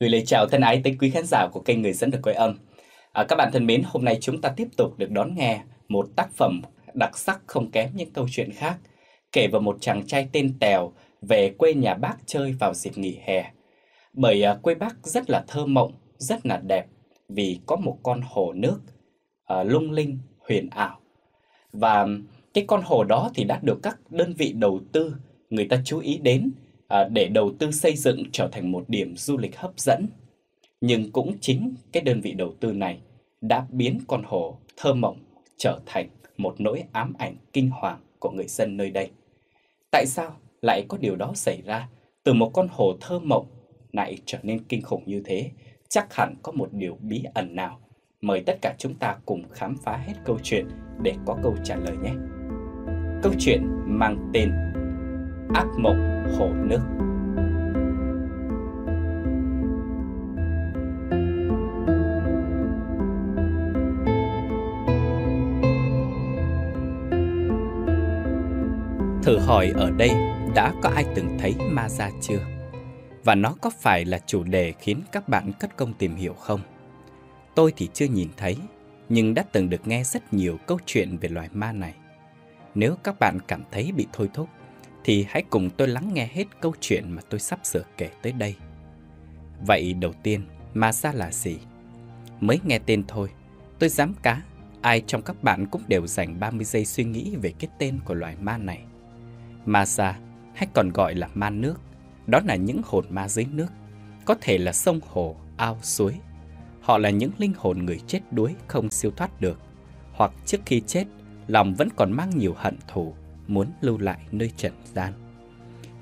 gửi lời chào thân ái tới quý khán giả của kênh Người dẫn được coi âm. À, các bạn thân mến, hôm nay chúng ta tiếp tục được đón nghe một tác phẩm đặc sắc không kém những câu chuyện khác, kể về một chàng trai tên Tèo về quê nhà bác chơi vào dịp nghỉ hè. Bởi à, quê bác rất là thơ mộng, rất là đẹp vì có một con hồ nước à, lung linh, huyền ảo. Và cái con hồ đó thì đã được các đơn vị đầu tư người ta chú ý đến À, để đầu tư xây dựng trở thành một điểm du lịch hấp dẫn. Nhưng cũng chính cái đơn vị đầu tư này đã biến con hồ thơ mộng trở thành một nỗi ám ảnh kinh hoàng của người dân nơi đây. Tại sao lại có điều đó xảy ra từ một con hồ thơ mộng lại trở nên kinh khủng như thế? Chắc hẳn có một điều bí ẩn nào. Mời tất cả chúng ta cùng khám phá hết câu chuyện để có câu trả lời nhé. Câu chuyện mang tên Ác mộng hồ nước thử hỏi ở đây đã có ai từng thấy ma ra chưa? Và nó có phải là chủ đề khiến các bạn cất công tìm hiểu không? Tôi thì chưa nhìn thấy, nhưng đã từng được nghe rất nhiều câu chuyện về loài ma này. Nếu các bạn cảm thấy bị thôi thúc, thì hãy cùng tôi lắng nghe hết câu chuyện mà tôi sắp sửa kể tới đây. Vậy đầu tiên, ma da là gì? Mới nghe tên thôi, tôi dám cá, ai trong các bạn cũng đều dành 30 giây suy nghĩ về cái tên của loài ma này. Ma da, hay còn gọi là ma nước, đó là những hồn ma dưới nước, có thể là sông hồ, ao, suối. Họ là những linh hồn người chết đuối không siêu thoát được, hoặc trước khi chết, lòng vẫn còn mang nhiều hận thù, muốn lưu lại nơi trần gian.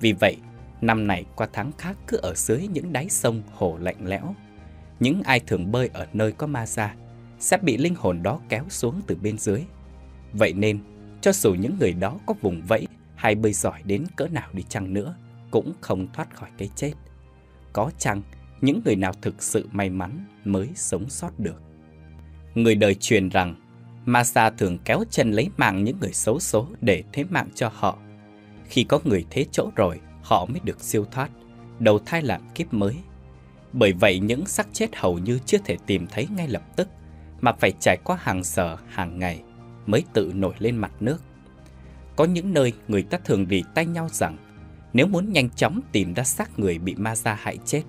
Vì vậy, năm này qua tháng khác cứ ở dưới những đáy sông hồ lạnh lẽo. Những ai thường bơi ở nơi có ma ra sẽ bị linh hồn đó kéo xuống từ bên dưới. Vậy nên, cho dù những người đó có vùng vẫy hay bơi giỏi đến cỡ nào đi chăng nữa, cũng không thoát khỏi cái chết. Có chăng, những người nào thực sự may mắn mới sống sót được. Người đời truyền rằng Ma Sa thường kéo chân lấy mạng những người xấu số để thế mạng cho họ. Khi có người thế chỗ rồi, họ mới được siêu thoát, đầu thai làm kiếp mới. Bởi vậy những xác chết hầu như chưa thể tìm thấy ngay lập tức, mà phải trải qua hàng giờ, hàng ngày mới tự nổi lên mặt nước. Có những nơi người ta thường rỉ tay nhau rằng nếu muốn nhanh chóng tìm ra xác người bị ma gia hại chết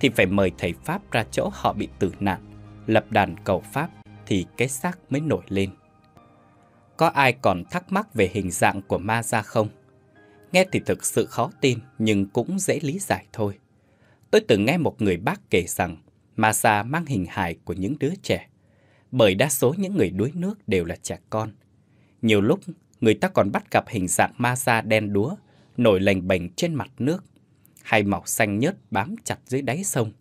thì phải mời thầy Pháp ra chỗ họ bị tử nạn, lập đàn cầu Pháp thì cái xác mới nổi lên. Có ai còn thắc mắc về hình dạng của ma ra không? Nghe thì thực sự khó tin nhưng cũng dễ lý giải thôi. Tôi từng nghe một người bác kể rằng ma ra mang hình hài của những đứa trẻ, bởi đa số những người đuối nước đều là trẻ con. Nhiều lúc người ta còn bắt gặp hình dạng ma da đen đúa, nổi lành bềnh trên mặt nước, hay màu xanh nhớt bám chặt dưới đáy sông.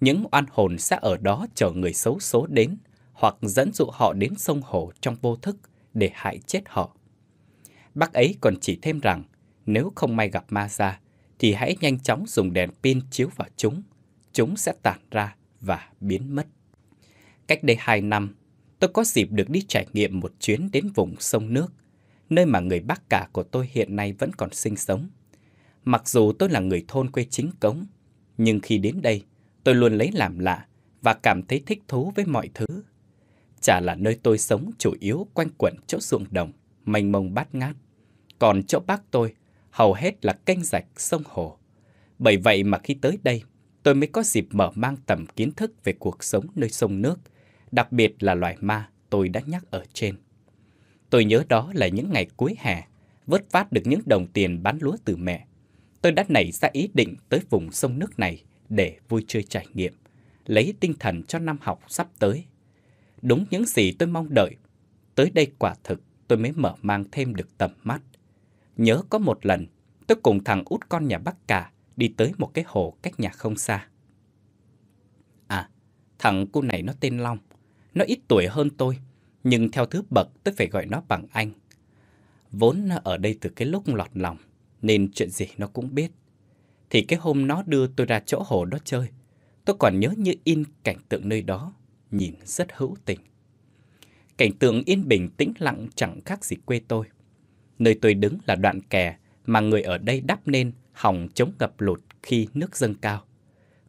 Những oan hồn sẽ ở đó chờ người xấu số đến, hoặc dẫn dụ họ đến sông hồ trong vô thức để hại chết họ. Bác ấy còn chỉ thêm rằng, nếu không may gặp ma ra, thì hãy nhanh chóng dùng đèn pin chiếu vào chúng. Chúng sẽ tản ra và biến mất. Cách đây 2 năm, tôi có dịp được đi trải nghiệm một chuyến đến vùng sông nước, nơi mà người bác cả của tôi hiện nay vẫn còn sinh sống. Mặc dù tôi là người thôn quê chính cống, nhưng khi đến đây, tôi luôn lấy làm lạ và cảm thấy thích thú với mọi thứ chả là nơi tôi sống chủ yếu quanh quẩn chỗ ruộng đồng, mênh mông bát ngát. Còn chỗ bác tôi, hầu hết là kênh rạch, sông hồ. Bởi vậy mà khi tới đây, tôi mới có dịp mở mang tầm kiến thức về cuộc sống nơi sông nước, đặc biệt là loài ma tôi đã nhắc ở trên. Tôi nhớ đó là những ngày cuối hè, vớt vát được những đồng tiền bán lúa từ mẹ. Tôi đã nảy ra ý định tới vùng sông nước này để vui chơi trải nghiệm, lấy tinh thần cho năm học sắp tới Đúng những gì tôi mong đợi. Tới đây quả thực tôi mới mở mang thêm được tầm mắt. Nhớ có một lần, tôi cùng thằng út con nhà bác cả đi tới một cái hồ cách nhà không xa. À, thằng cu này nó tên Long. Nó ít tuổi hơn tôi, nhưng theo thứ bậc tôi phải gọi nó bằng anh. Vốn nó ở đây từ cái lúc lọt lòng, nên chuyện gì nó cũng biết. Thì cái hôm nó đưa tôi ra chỗ hồ đó chơi, tôi còn nhớ như in cảnh tượng nơi đó nhìn rất hữu tình. Cảnh tượng yên bình tĩnh lặng chẳng khác gì quê tôi. Nơi tôi đứng là đoạn kè mà người ở đây đắp nên hòng chống ngập lụt khi nước dâng cao.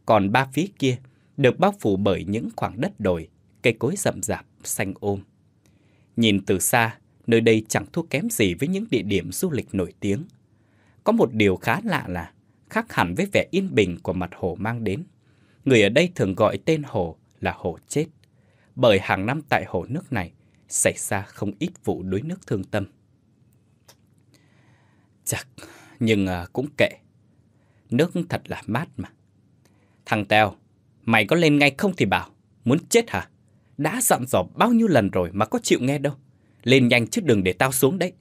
Còn ba phía kia được bao phủ bởi những khoảng đất đồi, cây cối rậm rạp, xanh ôm. Um. Nhìn từ xa, nơi đây chẳng thua kém gì với những địa điểm du lịch nổi tiếng. Có một điều khá lạ là khác hẳn với vẻ yên bình của mặt hồ mang đến. Người ở đây thường gọi tên hồ là hồ chết bởi hàng năm tại hồ nước này xảy ra không ít vụ đuối nước thương tâm. Chắc, nhưng à, cũng kệ. Nước thật là mát mà. Thằng teo mày có lên ngay không thì bảo. Muốn chết hả? Đã dặn dò bao nhiêu lần rồi mà có chịu nghe đâu. Lên nhanh chứ đừng để tao xuống đấy.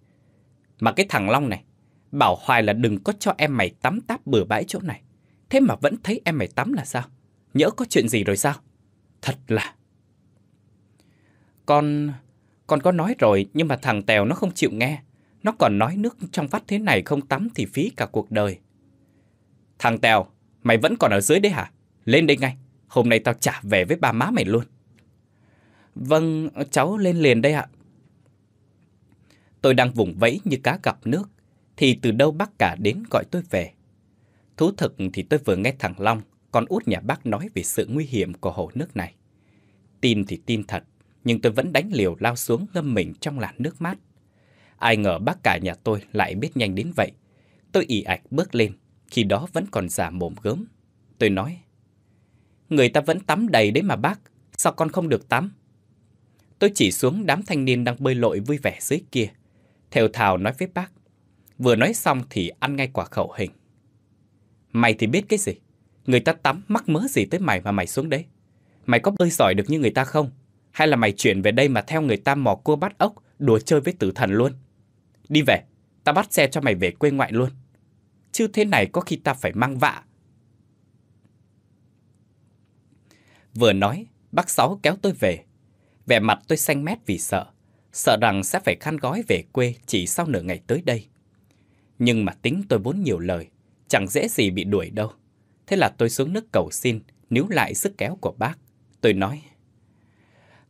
Mà cái thằng Long này, bảo hoài là đừng có cho em mày tắm táp bừa bãi chỗ này. Thế mà vẫn thấy em mày tắm là sao? Nhỡ có chuyện gì rồi sao? Thật là... Con... Con có nói rồi nhưng mà thằng Tèo nó không chịu nghe. Nó còn nói nước trong vắt thế này không tắm thì phí cả cuộc đời. Thằng Tèo, mày vẫn còn ở dưới đấy hả? Lên đây ngay. Hôm nay tao trả về với ba má mày luôn. Vâng, cháu lên liền đây ạ. Tôi đang vùng vẫy như cá gặp nước, thì từ đâu bác cả đến gọi tôi về. Thú thực thì tôi vừa nghe thằng Long, con út nhà bác nói về sự nguy hiểm của hồ nước này. Tin thì tin thật, nhưng tôi vẫn đánh liều lao xuống ngâm mình trong làn nước mát. Ai ngờ bác cả nhà tôi lại biết nhanh đến vậy. Tôi ỉ ạch bước lên, khi đó vẫn còn giả mồm gớm. Tôi nói, người ta vẫn tắm đầy đấy mà bác, sao con không được tắm? Tôi chỉ xuống đám thanh niên đang bơi lội vui vẻ dưới kia. Theo thào nói với bác, vừa nói xong thì ăn ngay quả khẩu hình. Mày thì biết cái gì? Người ta tắm mắc mớ gì tới mày mà mày xuống đấy? Mày có bơi giỏi được như người ta không? Hay là mày chuyển về đây mà theo người ta mò cua bắt ốc, đùa chơi với tử thần luôn. Đi về, ta bắt xe cho mày về quê ngoại luôn. Chứ thế này có khi ta phải mang vạ. Vừa nói, bác Sáu kéo tôi về. Vẻ mặt tôi xanh mét vì sợ. Sợ rằng sẽ phải khăn gói về quê chỉ sau nửa ngày tới đây. Nhưng mà tính tôi vốn nhiều lời, chẳng dễ gì bị đuổi đâu. Thế là tôi xuống nước cầu xin, níu lại sức kéo của bác. Tôi nói...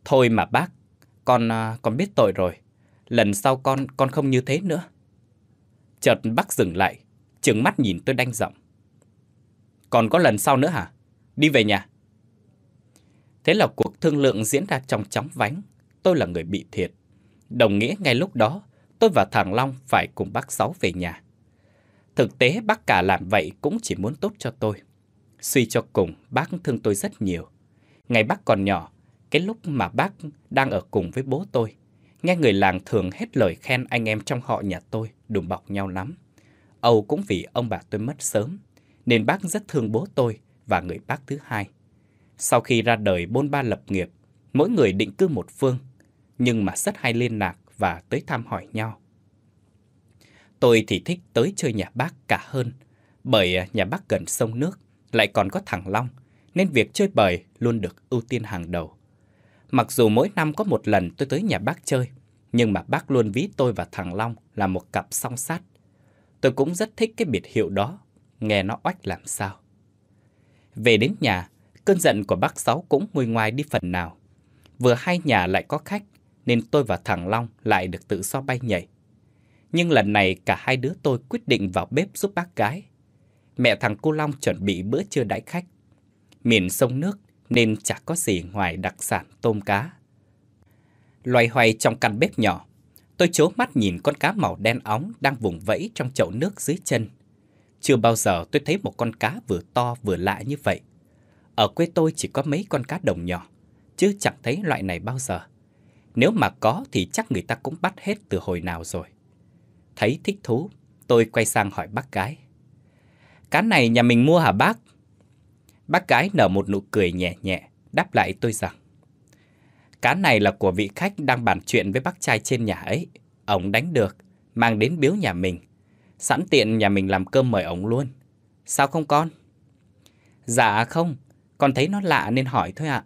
Thôi mà bác, con à, con biết tội rồi. Lần sau con con không như thế nữa. Chợt bác dừng lại, trừng mắt nhìn tôi đanh giọng. Còn có lần sau nữa hả? Đi về nhà. Thế là cuộc thương lượng diễn ra trong chóng vánh. Tôi là người bị thiệt. Đồng nghĩa ngay lúc đó, tôi và thằng Long phải cùng bác Sáu về nhà. Thực tế bác cả làm vậy cũng chỉ muốn tốt cho tôi. Suy cho cùng, bác thương tôi rất nhiều. Ngày bác còn nhỏ, cái lúc mà bác đang ở cùng với bố tôi, nghe người làng thường hết lời khen anh em trong họ nhà tôi đùm bọc nhau lắm. Âu cũng vì ông bà tôi mất sớm, nên bác rất thương bố tôi và người bác thứ hai. Sau khi ra đời bôn ba lập nghiệp, mỗi người định cư một phương, nhưng mà rất hay liên lạc và tới thăm hỏi nhau. Tôi thì thích tới chơi nhà bác cả hơn, bởi nhà bác gần sông nước, lại còn có thằng Long, nên việc chơi bời luôn được ưu tiên hàng đầu. Mặc dù mỗi năm có một lần tôi tới nhà bác chơi, nhưng mà bác luôn ví tôi và thằng Long là một cặp song sát. Tôi cũng rất thích cái biệt hiệu đó, nghe nó oách làm sao. Về đến nhà, cơn giận của bác Sáu cũng nguôi ngoài đi phần nào. Vừa hai nhà lại có khách, nên tôi và thằng Long lại được tự so bay nhảy. Nhưng lần này cả hai đứa tôi quyết định vào bếp giúp bác gái. Mẹ thằng cô Long chuẩn bị bữa trưa đãi khách. Miền sông nước nên chả có gì ngoài đặc sản tôm cá. Loay hoay trong căn bếp nhỏ, tôi chố mắt nhìn con cá màu đen óng đang vùng vẫy trong chậu nước dưới chân. Chưa bao giờ tôi thấy một con cá vừa to vừa lạ như vậy. Ở quê tôi chỉ có mấy con cá đồng nhỏ, chứ chẳng thấy loại này bao giờ. Nếu mà có thì chắc người ta cũng bắt hết từ hồi nào rồi. Thấy thích thú, tôi quay sang hỏi bác gái. Cá này nhà mình mua hả bác? Bác gái nở một nụ cười nhẹ nhẹ, đáp lại tôi rằng Cá này là của vị khách đang bàn chuyện với bác trai trên nhà ấy. Ông đánh được, mang đến biếu nhà mình. Sẵn tiện nhà mình làm cơm mời ông luôn. Sao không con? Dạ không, con thấy nó lạ nên hỏi thôi ạ.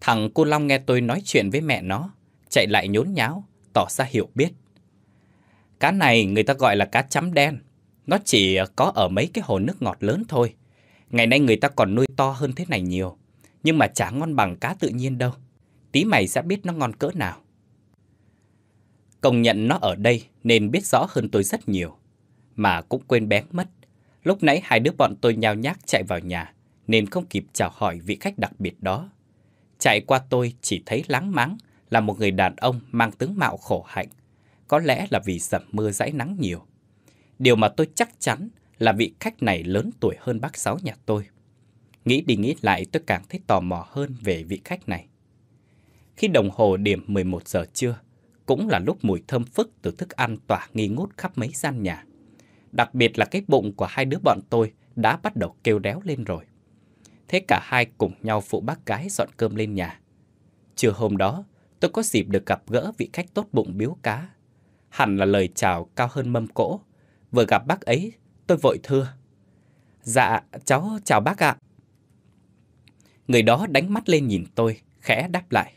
Thằng cô Long nghe tôi nói chuyện với mẹ nó, chạy lại nhốn nháo, tỏ ra hiểu biết. Cá này người ta gọi là cá chấm đen. Nó chỉ có ở mấy cái hồ nước ngọt lớn thôi. Ngày nay người ta còn nuôi to hơn thế này nhiều, nhưng mà chả ngon bằng cá tự nhiên đâu. Tí mày sẽ biết nó ngon cỡ nào. Công nhận nó ở đây nên biết rõ hơn tôi rất nhiều. Mà cũng quên bén mất. Lúc nãy hai đứa bọn tôi nhao nhác chạy vào nhà nên không kịp chào hỏi vị khách đặc biệt đó. Chạy qua tôi chỉ thấy láng máng là một người đàn ông mang tướng mạo khổ hạnh. Có lẽ là vì dầm mưa dãi nắng nhiều. Điều mà tôi chắc chắn là vị khách này lớn tuổi hơn bác Sáu nhà tôi. Nghĩ đi nghĩ lại tôi càng thấy tò mò hơn về vị khách này. Khi đồng hồ điểm 11 giờ trưa, cũng là lúc mùi thơm phức từ thức ăn tỏa nghi ngút khắp mấy gian nhà. Đặc biệt là cái bụng của hai đứa bọn tôi đã bắt đầu kêu đéo lên rồi. Thế cả hai cùng nhau phụ bác gái dọn cơm lên nhà. Trưa hôm đó, tôi có dịp được gặp gỡ vị khách tốt bụng biếu cá. Hẳn là lời chào cao hơn mâm cỗ. Vừa gặp bác ấy, Tôi vội thưa. Dạ, cháu chào bác ạ. Người đó đánh mắt lên nhìn tôi, khẽ đáp lại.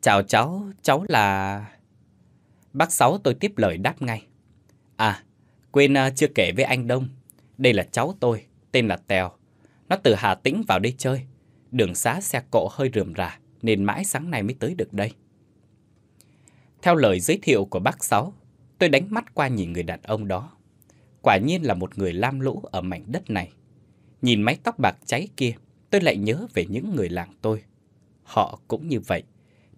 Chào cháu, cháu là... Bác Sáu tôi tiếp lời đáp ngay. À, quên ờ, chưa kể với anh Đông. Đây là cháu tôi, tên là Tèo. Nó từ Hà Tĩnh vào đây chơi. Đường xá xe cộ hơi rườm rà, nên mãi sáng nay mới tới được đây. Theo lời giới thiệu của bác Sáu, tôi đánh mắt qua nhìn người đàn ông đó quả nhiên là một người lam lũ ở mảnh đất này. Nhìn mái tóc bạc cháy kia, tôi lại nhớ về những người làng tôi. Họ cũng như vậy,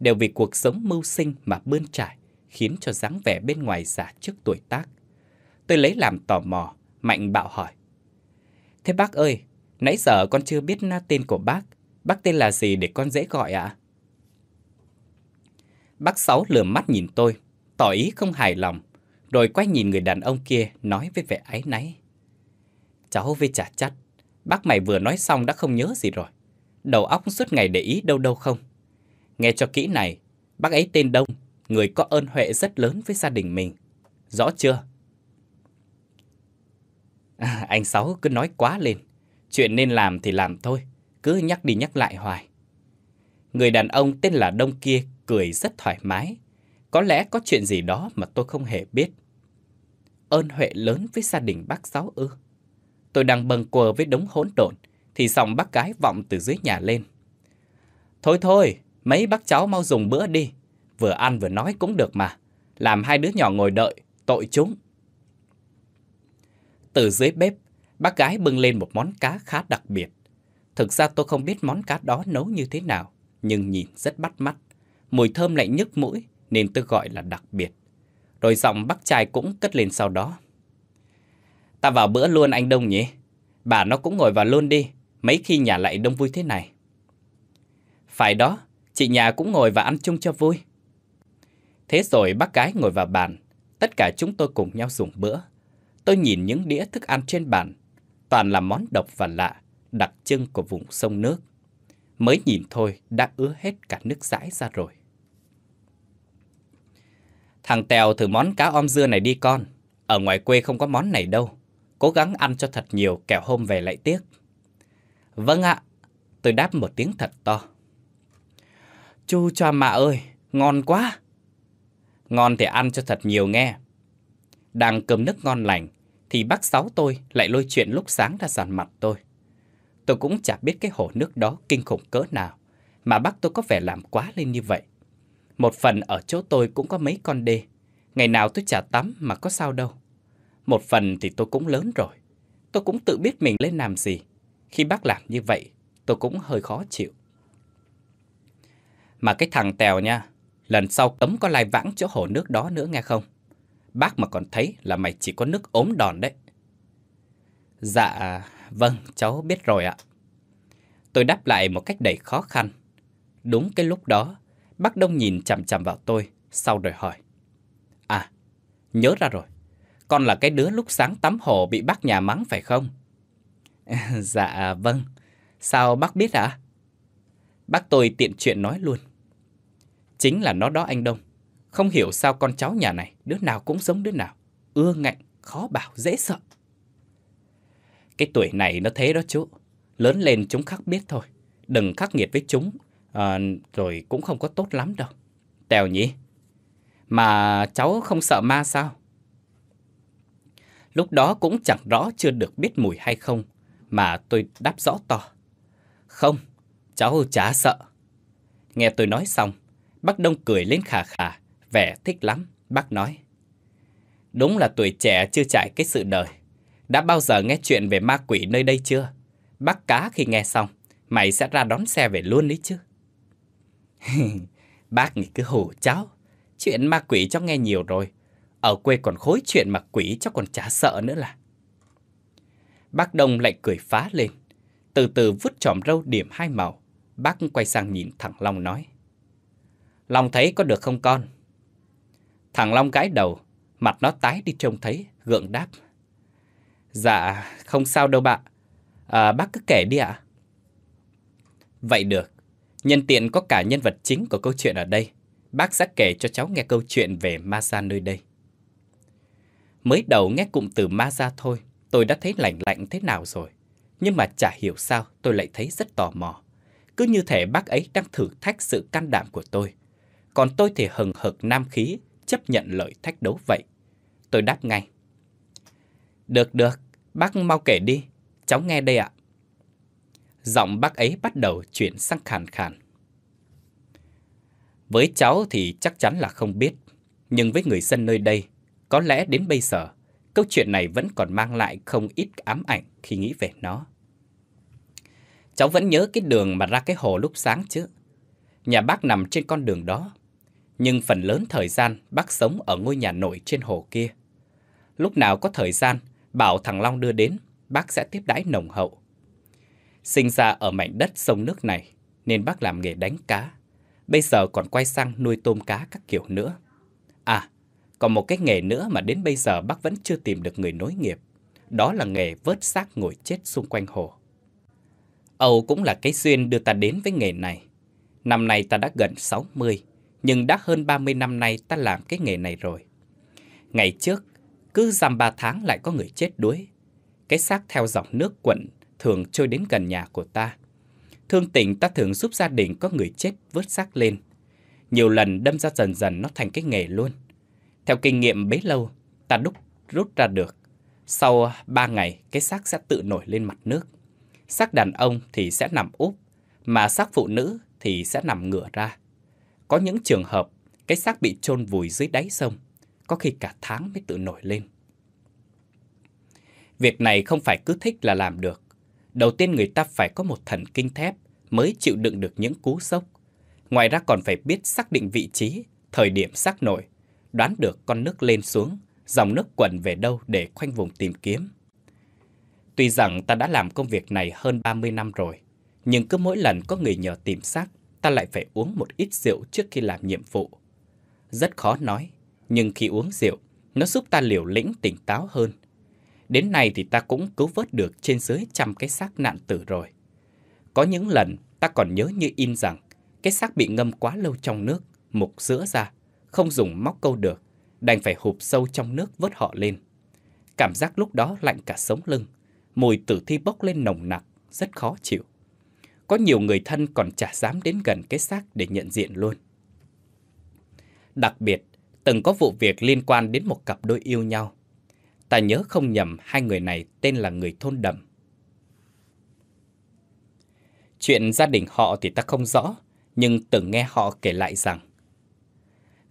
đều vì cuộc sống mưu sinh mà bươn trải, khiến cho dáng vẻ bên ngoài giả trước tuổi tác. Tôi lấy làm tò mò, mạnh bạo hỏi. Thế bác ơi, nãy giờ con chưa biết na tên của bác, bác tên là gì để con dễ gọi ạ? Bác Sáu lườm mắt nhìn tôi, tỏ ý không hài lòng rồi quay nhìn người đàn ông kia nói với vẻ áy náy. Cháu với chả chắt, bác mày vừa nói xong đã không nhớ gì rồi. Đầu óc suốt ngày để ý đâu đâu không. Nghe cho kỹ này, bác ấy tên Đông, người có ơn huệ rất lớn với gia đình mình. Rõ chưa? À, anh Sáu cứ nói quá lên. Chuyện nên làm thì làm thôi, cứ nhắc đi nhắc lại hoài. Người đàn ông tên là Đông kia cười rất thoải mái. Có lẽ có chuyện gì đó mà tôi không hề biết ơn huệ lớn với gia đình bác giáo ư. Tôi đang bần quờ với đống hỗn độn, thì giọng bác gái vọng từ dưới nhà lên. Thôi thôi, mấy bác cháu mau dùng bữa đi, vừa ăn vừa nói cũng được mà, làm hai đứa nhỏ ngồi đợi, tội chúng. Từ dưới bếp, bác gái bưng lên một món cá khá đặc biệt. Thực ra tôi không biết món cá đó nấu như thế nào, nhưng nhìn rất bắt mắt. Mùi thơm lại nhức mũi nên tôi gọi là đặc biệt. Rồi giọng bác trai cũng cất lên sau đó. Ta vào bữa luôn anh Đông nhỉ? Bà nó cũng ngồi vào luôn đi, mấy khi nhà lại đông vui thế này. Phải đó, chị nhà cũng ngồi và ăn chung cho vui. Thế rồi bác gái ngồi vào bàn, tất cả chúng tôi cùng nhau dùng bữa. Tôi nhìn những đĩa thức ăn trên bàn, toàn là món độc và lạ, đặc trưng của vùng sông nước. Mới nhìn thôi đã ứa hết cả nước dãi ra rồi. Thằng Tèo thử món cá om dưa này đi con. Ở ngoài quê không có món này đâu. Cố gắng ăn cho thật nhiều kẻo hôm về lại tiếc. Vâng ạ. Tôi đáp một tiếng thật to. Chu cho mà ơi, ngon quá. Ngon thì ăn cho thật nhiều nghe. Đang cơm nước ngon lành, thì bác sáu tôi lại lôi chuyện lúc sáng ra dàn mặt tôi. Tôi cũng chả biết cái hồ nước đó kinh khủng cỡ nào, mà bác tôi có vẻ làm quá lên như vậy. Một phần ở chỗ tôi cũng có mấy con đê. Ngày nào tôi chả tắm mà có sao đâu. Một phần thì tôi cũng lớn rồi. Tôi cũng tự biết mình lên làm gì. Khi bác làm như vậy, tôi cũng hơi khó chịu. Mà cái thằng Tèo nha, lần sau cấm có lai vãng chỗ hồ nước đó nữa nghe không? Bác mà còn thấy là mày chỉ có nước ốm đòn đấy. Dạ, vâng, cháu biết rồi ạ. Tôi đáp lại một cách đầy khó khăn. Đúng cái lúc đó, Bác Đông nhìn chằm chằm vào tôi, sau đòi hỏi. À, nhớ ra rồi. Con là cái đứa lúc sáng tắm hồ bị bác nhà mắng phải không? dạ, vâng. Sao bác biết hả? À? Bác tôi tiện chuyện nói luôn. Chính là nó đó anh Đông. Không hiểu sao con cháu nhà này, đứa nào cũng giống đứa nào. Ưa ngạnh, khó bảo, dễ sợ. Cái tuổi này nó thế đó chú. Lớn lên chúng khắc biết thôi. Đừng khắc nghiệt với chúng, à, rồi cũng không có tốt lắm đâu. Tèo nhỉ? Mà cháu không sợ ma sao? Lúc đó cũng chẳng rõ chưa được biết mùi hay không, mà tôi đáp rõ to. Không, cháu chả sợ. Nghe tôi nói xong, bác Đông cười lên khà khà, vẻ thích lắm, bác nói. Đúng là tuổi trẻ chưa trải cái sự đời. Đã bao giờ nghe chuyện về ma quỷ nơi đây chưa? Bác cá khi nghe xong, mày sẽ ra đón xe về luôn đấy chứ. Bác nhỉ cứ hù cháu. Chuyện ma quỷ cháu nghe nhiều rồi. Ở quê còn khối chuyện ma quỷ cháu còn chả sợ nữa là. Bác Đông lại cười phá lên. Từ từ vứt chòm râu điểm hai màu. Bác quay sang nhìn thằng Long nói. Long thấy có được không con? Thằng Long gãi đầu, mặt nó tái đi trông thấy, gượng đáp. Dạ, không sao đâu bạn. À, bác cứ kể đi ạ. Vậy được, Nhân tiện có cả nhân vật chính của câu chuyện ở đây, bác sẽ kể cho cháu nghe câu chuyện về ma gia nơi đây. Mới đầu nghe cụm từ ma gia thôi, tôi đã thấy lạnh lạnh thế nào rồi. Nhưng mà chả hiểu sao tôi lại thấy rất tò mò. Cứ như thể bác ấy đang thử thách sự can đảm của tôi. Còn tôi thì hừng hực nam khí, chấp nhận lời thách đấu vậy. Tôi đáp ngay. Được được, bác mau kể đi, cháu nghe đây ạ. Giọng bác ấy bắt đầu chuyển sang khàn khàn. Với cháu thì chắc chắn là không biết, nhưng với người dân nơi đây, có lẽ đến bây giờ, câu chuyện này vẫn còn mang lại không ít ám ảnh khi nghĩ về nó. Cháu vẫn nhớ cái đường mà ra cái hồ lúc sáng chứ. Nhà bác nằm trên con đường đó, nhưng phần lớn thời gian bác sống ở ngôi nhà nội trên hồ kia. Lúc nào có thời gian, bảo thằng Long đưa đến, bác sẽ tiếp đãi nồng hậu, Sinh ra ở mảnh đất sông nước này nên bác làm nghề đánh cá. Bây giờ còn quay sang nuôi tôm cá các kiểu nữa. À, còn một cái nghề nữa mà đến bây giờ bác vẫn chưa tìm được người nối nghiệp. Đó là nghề vớt xác ngồi chết xung quanh hồ. Âu cũng là cái duyên đưa ta đến với nghề này. Năm nay ta đã gần 60, nhưng đã hơn 30 năm nay ta làm cái nghề này rồi. Ngày trước, cứ dằm 3 tháng lại có người chết đuối. Cái xác theo dòng nước quẩn thường trôi đến gần nhà của ta. Thương tình ta thường giúp gia đình có người chết vớt xác lên. Nhiều lần đâm ra dần dần nó thành cái nghề luôn. Theo kinh nghiệm bấy lâu, ta đúc rút ra được. Sau 3 ngày, cái xác sẽ tự nổi lên mặt nước. Xác đàn ông thì sẽ nằm úp, mà xác phụ nữ thì sẽ nằm ngửa ra. Có những trường hợp, cái xác bị chôn vùi dưới đáy sông, có khi cả tháng mới tự nổi lên. Việc này không phải cứ thích là làm được đầu tiên người ta phải có một thần kinh thép mới chịu đựng được những cú sốc. Ngoài ra còn phải biết xác định vị trí, thời điểm xác nổi, đoán được con nước lên xuống, dòng nước quẩn về đâu để khoanh vùng tìm kiếm. Tuy rằng ta đã làm công việc này hơn 30 năm rồi, nhưng cứ mỗi lần có người nhờ tìm xác, ta lại phải uống một ít rượu trước khi làm nhiệm vụ. Rất khó nói, nhưng khi uống rượu, nó giúp ta liều lĩnh tỉnh táo hơn, Đến nay thì ta cũng cứu vớt được trên dưới trăm cái xác nạn tử rồi. Có những lần ta còn nhớ như in rằng cái xác bị ngâm quá lâu trong nước, mục giữa ra, không dùng móc câu được, đành phải hụp sâu trong nước vớt họ lên. Cảm giác lúc đó lạnh cả sống lưng, mùi tử thi bốc lên nồng nặc, rất khó chịu. Có nhiều người thân còn chả dám đến gần cái xác để nhận diện luôn. Đặc biệt, từng có vụ việc liên quan đến một cặp đôi yêu nhau. Ta nhớ không nhầm hai người này tên là người thôn đầm. Chuyện gia đình họ thì ta không rõ, nhưng từng nghe họ kể lại rằng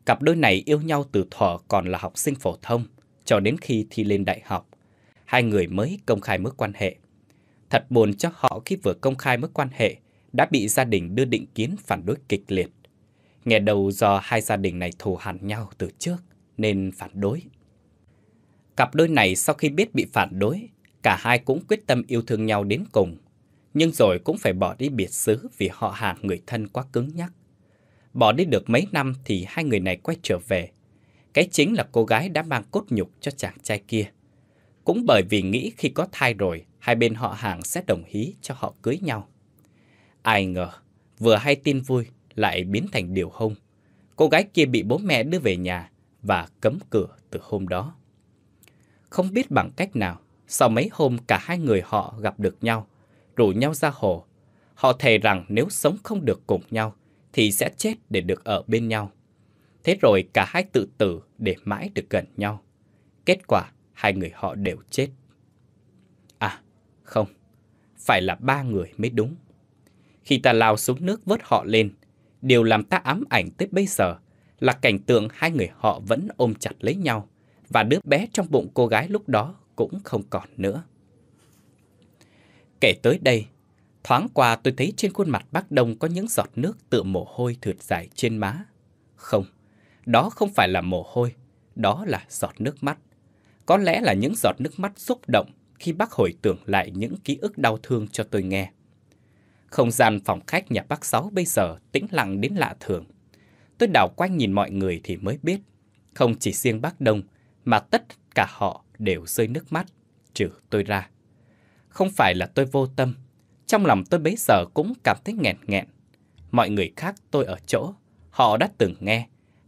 cặp đôi này yêu nhau từ thuở còn là học sinh phổ thông cho đến khi thi lên đại học. Hai người mới công khai mối quan hệ. Thật buồn cho họ khi vừa công khai mối quan hệ đã bị gia đình đưa định kiến phản đối kịch liệt. Nghe đầu do hai gia đình này thù hẳn nhau từ trước nên phản đối. Cặp đôi này sau khi biết bị phản đối, cả hai cũng quyết tâm yêu thương nhau đến cùng, nhưng rồi cũng phải bỏ đi biệt xứ vì họ hàng người thân quá cứng nhắc. Bỏ đi được mấy năm thì hai người này quay trở về. Cái chính là cô gái đã mang cốt nhục cho chàng trai kia. Cũng bởi vì nghĩ khi có thai rồi, hai bên họ hàng sẽ đồng ý cho họ cưới nhau. Ai ngờ, vừa hay tin vui lại biến thành điều hung. Cô gái kia bị bố mẹ đưa về nhà và cấm cửa từ hôm đó. Không biết bằng cách nào, sau mấy hôm cả hai người họ gặp được nhau, rủ nhau ra hồ. Họ thề rằng nếu sống không được cùng nhau, thì sẽ chết để được ở bên nhau. Thế rồi cả hai tự tử để mãi được gần nhau. Kết quả, hai người họ đều chết. À, không, phải là ba người mới đúng. Khi ta lao xuống nước vớt họ lên, điều làm ta ám ảnh tới bây giờ là cảnh tượng hai người họ vẫn ôm chặt lấy nhau, và đứa bé trong bụng cô gái lúc đó cũng không còn nữa. Kể tới đây, thoáng qua tôi thấy trên khuôn mặt bác Đông có những giọt nước tựa mồ hôi thượt dài trên má. Không, đó không phải là mồ hôi, đó là giọt nước mắt. Có lẽ là những giọt nước mắt xúc động khi bác hồi tưởng lại những ký ức đau thương cho tôi nghe. Không gian phòng khách nhà bác Sáu bây giờ tĩnh lặng đến lạ thường. Tôi đảo quanh nhìn mọi người thì mới biết, không chỉ riêng bác Đông mà tất cả họ đều rơi nước mắt, trừ tôi ra. Không phải là tôi vô tâm, trong lòng tôi bấy giờ cũng cảm thấy nghẹn nghẹn. Mọi người khác tôi ở chỗ, họ đã từng nghe,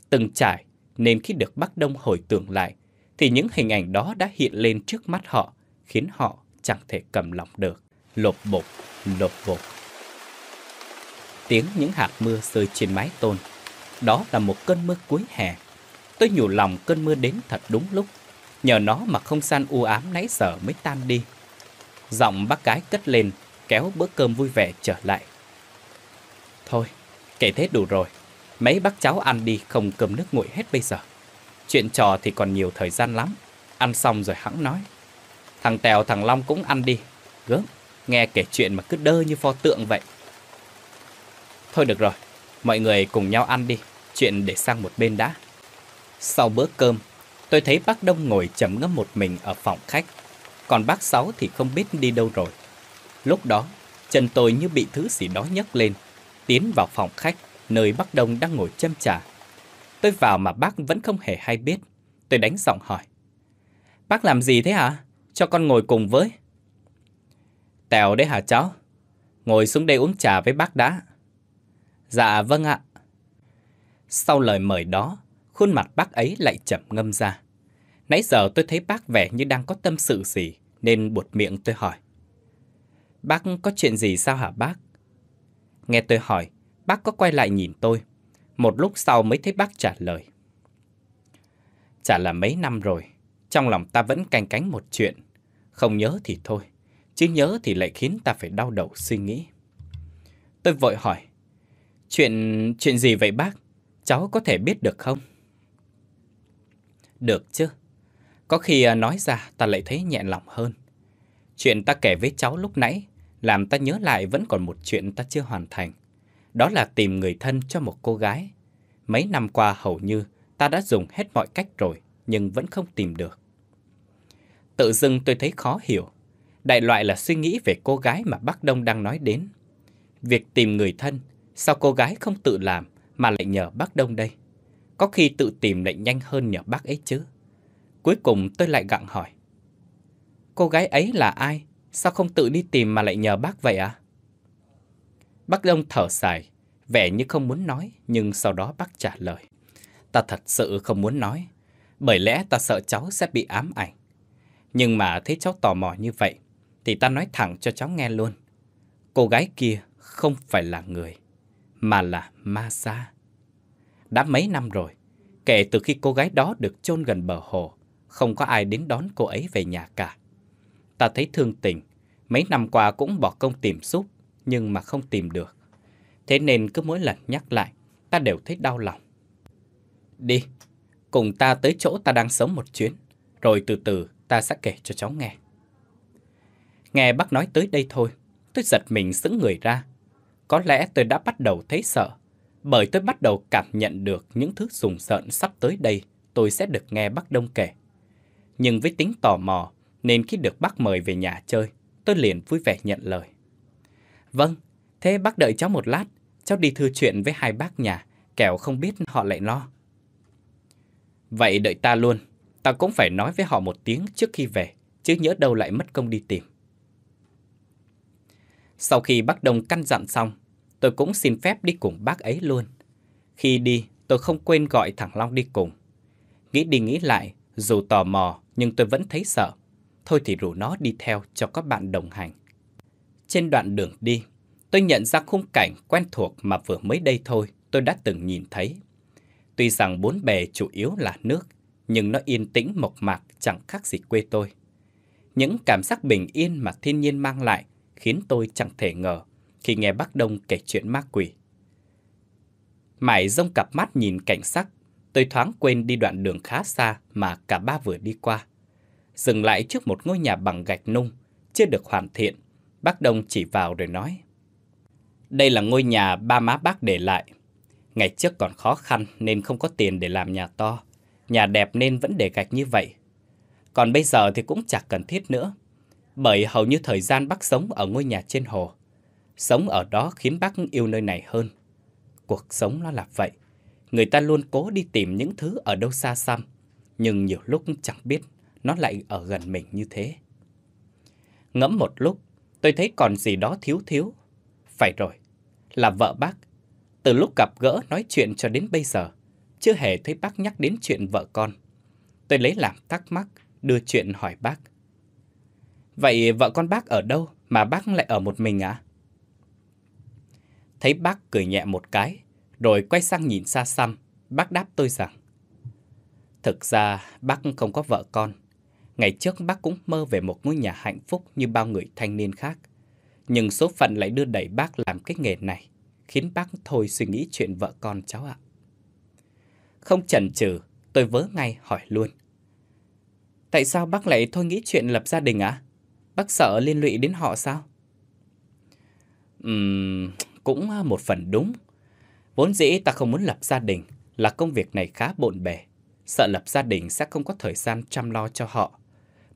từng trải, nên khi được Bắc Đông hồi tưởng lại, thì những hình ảnh đó đã hiện lên trước mắt họ, khiến họ chẳng thể cầm lòng được. Lột bột, lột bột. Tiếng những hạt mưa rơi trên mái tôn. Đó là một cơn mưa cuối hè, Tôi nhủ lòng cơn mưa đến thật đúng lúc, nhờ nó mà không san u ám nãy giờ mới tan đi. Giọng bác gái cất lên, kéo bữa cơm vui vẻ trở lại. Thôi, kể thế đủ rồi, mấy bác cháu ăn đi không cơm nước nguội hết bây giờ. Chuyện trò thì còn nhiều thời gian lắm, ăn xong rồi hẵng nói. Thằng Tèo thằng Long cũng ăn đi, gớm, nghe kể chuyện mà cứ đơ như pho tượng vậy. Thôi được rồi, mọi người cùng nhau ăn đi, chuyện để sang một bên đã. Sau bữa cơm, tôi thấy bác Đông ngồi chấm ngâm một mình ở phòng khách, còn bác Sáu thì không biết đi đâu rồi. Lúc đó, chân tôi như bị thứ gì đó nhấc lên, tiến vào phòng khách nơi bác Đông đang ngồi châm trà. Tôi vào mà bác vẫn không hề hay biết. Tôi đánh giọng hỏi. Bác làm gì thế hả? Cho con ngồi cùng với. Tèo đấy hả cháu? Ngồi xuống đây uống trà với bác đã. Dạ vâng ạ. Sau lời mời đó, Khuôn mặt bác ấy lại chậm ngâm ra. Nãy giờ tôi thấy bác vẻ như đang có tâm sự gì, nên buột miệng tôi hỏi. Bác có chuyện gì sao hả bác? Nghe tôi hỏi, bác có quay lại nhìn tôi. Một lúc sau mới thấy bác trả lời. Chả là mấy năm rồi, trong lòng ta vẫn canh cánh một chuyện. Không nhớ thì thôi, chứ nhớ thì lại khiến ta phải đau đầu suy nghĩ. Tôi vội hỏi, chuyện chuyện gì vậy bác? Cháu có thể biết được không? Được chứ. Có khi à, nói ra ta lại thấy nhẹ lòng hơn. Chuyện ta kể với cháu lúc nãy làm ta nhớ lại vẫn còn một chuyện ta chưa hoàn thành. Đó là tìm người thân cho một cô gái. Mấy năm qua hầu như ta đã dùng hết mọi cách rồi nhưng vẫn không tìm được. Tự dưng tôi thấy khó hiểu. Đại loại là suy nghĩ về cô gái mà Bắc Đông đang nói đến. Việc tìm người thân, sao cô gái không tự làm mà lại nhờ Bắc Đông đây? Có khi tự tìm lại nhanh hơn nhờ bác ấy chứ. Cuối cùng tôi lại gặng hỏi. Cô gái ấy là ai? Sao không tự đi tìm mà lại nhờ bác vậy à? Bác Đông thở dài, vẻ như không muốn nói, nhưng sau đó bác trả lời. Ta thật sự không muốn nói, bởi lẽ ta sợ cháu sẽ bị ám ảnh. Nhưng mà thấy cháu tò mò như vậy, thì ta nói thẳng cho cháu nghe luôn. Cô gái kia không phải là người, mà là ma sa. Đã mấy năm rồi, kể từ khi cô gái đó được chôn gần bờ hồ, không có ai đến đón cô ấy về nhà cả. Ta thấy thương tình, mấy năm qua cũng bỏ công tìm giúp, nhưng mà không tìm được. Thế nên cứ mỗi lần nhắc lại, ta đều thấy đau lòng. Đi, cùng ta tới chỗ ta đang sống một chuyến, rồi từ từ ta sẽ kể cho cháu nghe. Nghe bác nói tới đây thôi, tôi giật mình sững người ra. Có lẽ tôi đã bắt đầu thấy sợ bởi tôi bắt đầu cảm nhận được những thứ sùng sợn sắp tới đây tôi sẽ được nghe bác Đông kể. Nhưng với tính tò mò nên khi được bác mời về nhà chơi, tôi liền vui vẻ nhận lời. Vâng, thế bác đợi cháu một lát, cháu đi thư chuyện với hai bác nhà, kẻo không biết họ lại lo. Vậy đợi ta luôn, ta cũng phải nói với họ một tiếng trước khi về, chứ nhớ đâu lại mất công đi tìm. Sau khi bác Đông căn dặn xong, tôi cũng xin phép đi cùng bác ấy luôn. Khi đi, tôi không quên gọi thằng Long đi cùng. Nghĩ đi nghĩ lại, dù tò mò nhưng tôi vẫn thấy sợ. Thôi thì rủ nó đi theo cho các bạn đồng hành. Trên đoạn đường đi, tôi nhận ra khung cảnh quen thuộc mà vừa mới đây thôi tôi đã từng nhìn thấy. Tuy rằng bốn bề chủ yếu là nước, nhưng nó yên tĩnh mộc mạc chẳng khác gì quê tôi. Những cảm giác bình yên mà thiên nhiên mang lại khiến tôi chẳng thể ngờ khi nghe bác Đông kể chuyện ma quỷ. Mãi rông cặp mắt nhìn cảnh sắc, tôi thoáng quên đi đoạn đường khá xa mà cả ba vừa đi qua. Dừng lại trước một ngôi nhà bằng gạch nung, chưa được hoàn thiện, bác Đông chỉ vào rồi nói. Đây là ngôi nhà ba má bác để lại. Ngày trước còn khó khăn nên không có tiền để làm nhà to. Nhà đẹp nên vẫn để gạch như vậy. Còn bây giờ thì cũng chẳng cần thiết nữa. Bởi hầu như thời gian bác sống ở ngôi nhà trên hồ Sống ở đó khiến bác yêu nơi này hơn. Cuộc sống nó là vậy. Người ta luôn cố đi tìm những thứ ở đâu xa xăm, nhưng nhiều lúc chẳng biết nó lại ở gần mình như thế. Ngẫm một lúc, tôi thấy còn gì đó thiếu thiếu. Phải rồi, là vợ bác. Từ lúc gặp gỡ nói chuyện cho đến bây giờ, chưa hề thấy bác nhắc đến chuyện vợ con. Tôi lấy làm thắc mắc, đưa chuyện hỏi bác. Vậy vợ con bác ở đâu mà bác lại ở một mình ạ? À? Thấy bác cười nhẹ một cái, rồi quay sang nhìn xa xăm, bác đáp tôi rằng Thực ra bác không có vợ con. Ngày trước bác cũng mơ về một ngôi nhà hạnh phúc như bao người thanh niên khác. Nhưng số phận lại đưa đẩy bác làm cái nghề này, khiến bác thôi suy nghĩ chuyện vợ con cháu ạ. Không chần chừ, tôi vớ ngay hỏi luôn. Tại sao bác lại thôi nghĩ chuyện lập gia đình ạ? Bác sợ liên lụy đến họ sao? Ừm, cũng à, một phần đúng. Vốn dĩ ta không muốn lập gia đình là công việc này khá bộn bề. Sợ lập gia đình sẽ không có thời gian chăm lo cho họ.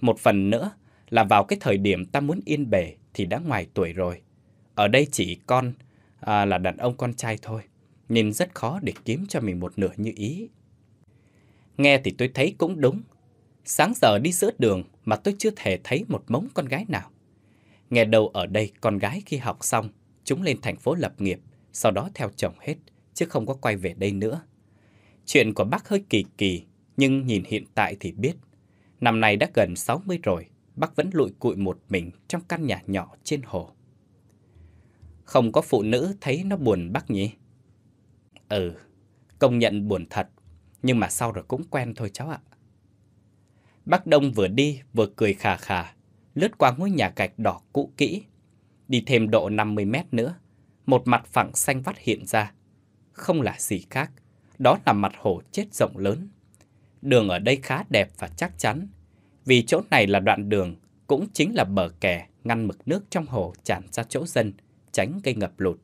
Một phần nữa là vào cái thời điểm ta muốn yên bề thì đã ngoài tuổi rồi. Ở đây chỉ con à, là đàn ông con trai thôi, nên rất khó để kiếm cho mình một nửa như ý. Nghe thì tôi thấy cũng đúng. Sáng giờ đi giữa đường mà tôi chưa thể thấy một mống con gái nào. Nghe đâu ở đây con gái khi học xong chúng lên thành phố lập nghiệp, sau đó theo chồng hết, chứ không có quay về đây nữa. Chuyện của bác hơi kỳ kỳ, nhưng nhìn hiện tại thì biết. Năm nay đã gần 60 rồi, bác vẫn lụi cụi một mình trong căn nhà nhỏ trên hồ. Không có phụ nữ thấy nó buồn bác nhỉ? Ừ, công nhận buồn thật, nhưng mà sau rồi cũng quen thôi cháu ạ. Bác Đông vừa đi vừa cười khà khà, lướt qua ngôi nhà gạch đỏ cũ kỹ Đi thêm độ 50 mét nữa, một mặt phẳng xanh vắt hiện ra. Không là gì khác, đó là mặt hồ chết rộng lớn. Đường ở đây khá đẹp và chắc chắn, vì chỗ này là đoạn đường, cũng chính là bờ kè ngăn mực nước trong hồ tràn ra chỗ dân, tránh gây ngập lụt.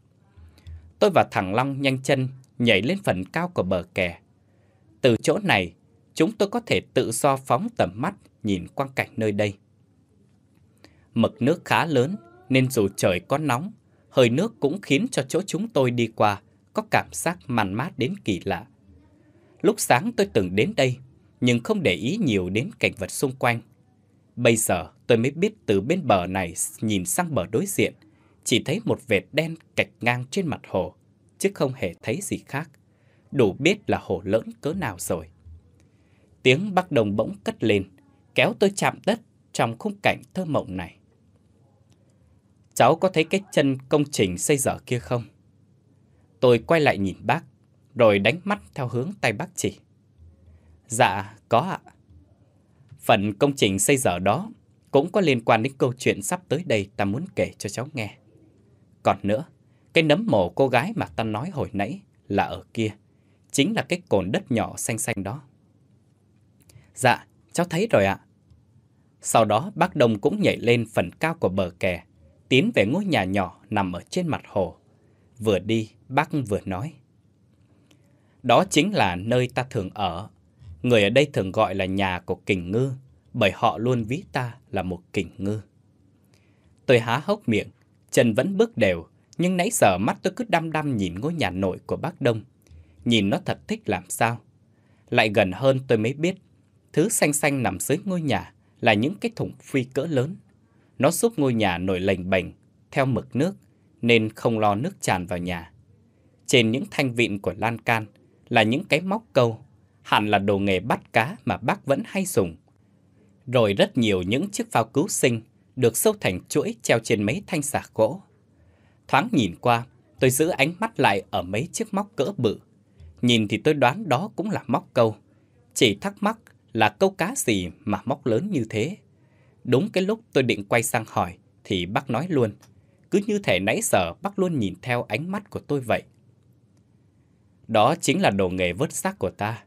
Tôi và thằng Long nhanh chân nhảy lên phần cao của bờ kè. Từ chỗ này, chúng tôi có thể tự do phóng tầm mắt nhìn quang cảnh nơi đây. Mực nước khá lớn, nên dù trời có nóng, hơi nước cũng khiến cho chỗ chúng tôi đi qua có cảm giác mặn mát đến kỳ lạ. Lúc sáng tôi từng đến đây, nhưng không để ý nhiều đến cảnh vật xung quanh. Bây giờ tôi mới biết từ bên bờ này nhìn sang bờ đối diện, chỉ thấy một vệt đen cạch ngang trên mặt hồ, chứ không hề thấy gì khác. Đủ biết là hồ lớn cỡ nào rồi. Tiếng bắc đồng bỗng cất lên, kéo tôi chạm đất trong khung cảnh thơ mộng này cháu có thấy cái chân công trình xây dở kia không? Tôi quay lại nhìn bác, rồi đánh mắt theo hướng tay bác chỉ. Dạ, có ạ. Phần công trình xây dở đó cũng có liên quan đến câu chuyện sắp tới đây ta muốn kể cho cháu nghe. Còn nữa, cái nấm mồ cô gái mà ta nói hồi nãy là ở kia, chính là cái cồn đất nhỏ xanh xanh đó. Dạ, cháu thấy rồi ạ. Sau đó bác Đông cũng nhảy lên phần cao của bờ kè, tiến về ngôi nhà nhỏ nằm ở trên mặt hồ. Vừa đi, bác vừa nói. Đó chính là nơi ta thường ở. Người ở đây thường gọi là nhà của kình ngư, bởi họ luôn ví ta là một kình ngư. Tôi há hốc miệng, chân vẫn bước đều, nhưng nãy giờ mắt tôi cứ đăm đăm nhìn ngôi nhà nội của bác Đông. Nhìn nó thật thích làm sao. Lại gần hơn tôi mới biết, thứ xanh xanh nằm dưới ngôi nhà là những cái thùng phi cỡ lớn. Nó giúp ngôi nhà nổi lềnh bềnh, theo mực nước, nên không lo nước tràn vào nhà. Trên những thanh vịn của lan can là những cái móc câu, hẳn là đồ nghề bắt cá mà bác vẫn hay dùng. Rồi rất nhiều những chiếc phao cứu sinh được sâu thành chuỗi treo trên mấy thanh xà gỗ. Thoáng nhìn qua, tôi giữ ánh mắt lại ở mấy chiếc móc cỡ bự. Nhìn thì tôi đoán đó cũng là móc câu. Chỉ thắc mắc là câu cá gì mà móc lớn như thế. Đúng cái lúc tôi định quay sang hỏi thì bác nói luôn. Cứ như thể nãy giờ bác luôn nhìn theo ánh mắt của tôi vậy. Đó chính là đồ nghề vớt xác của ta.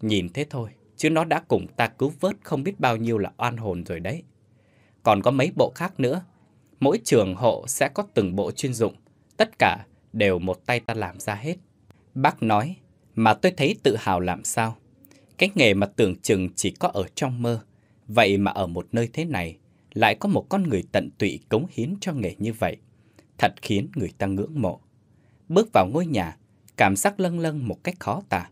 Nhìn thế thôi, chứ nó đã cùng ta cứu vớt không biết bao nhiêu là oan hồn rồi đấy. Còn có mấy bộ khác nữa. Mỗi trường hộ sẽ có từng bộ chuyên dụng. Tất cả đều một tay ta làm ra hết. Bác nói, mà tôi thấy tự hào làm sao. Cái nghề mà tưởng chừng chỉ có ở trong mơ, Vậy mà ở một nơi thế này, lại có một con người tận tụy cống hiến cho nghề như vậy. Thật khiến người ta ngưỡng mộ. Bước vào ngôi nhà, cảm giác lâng lâng một cách khó tả.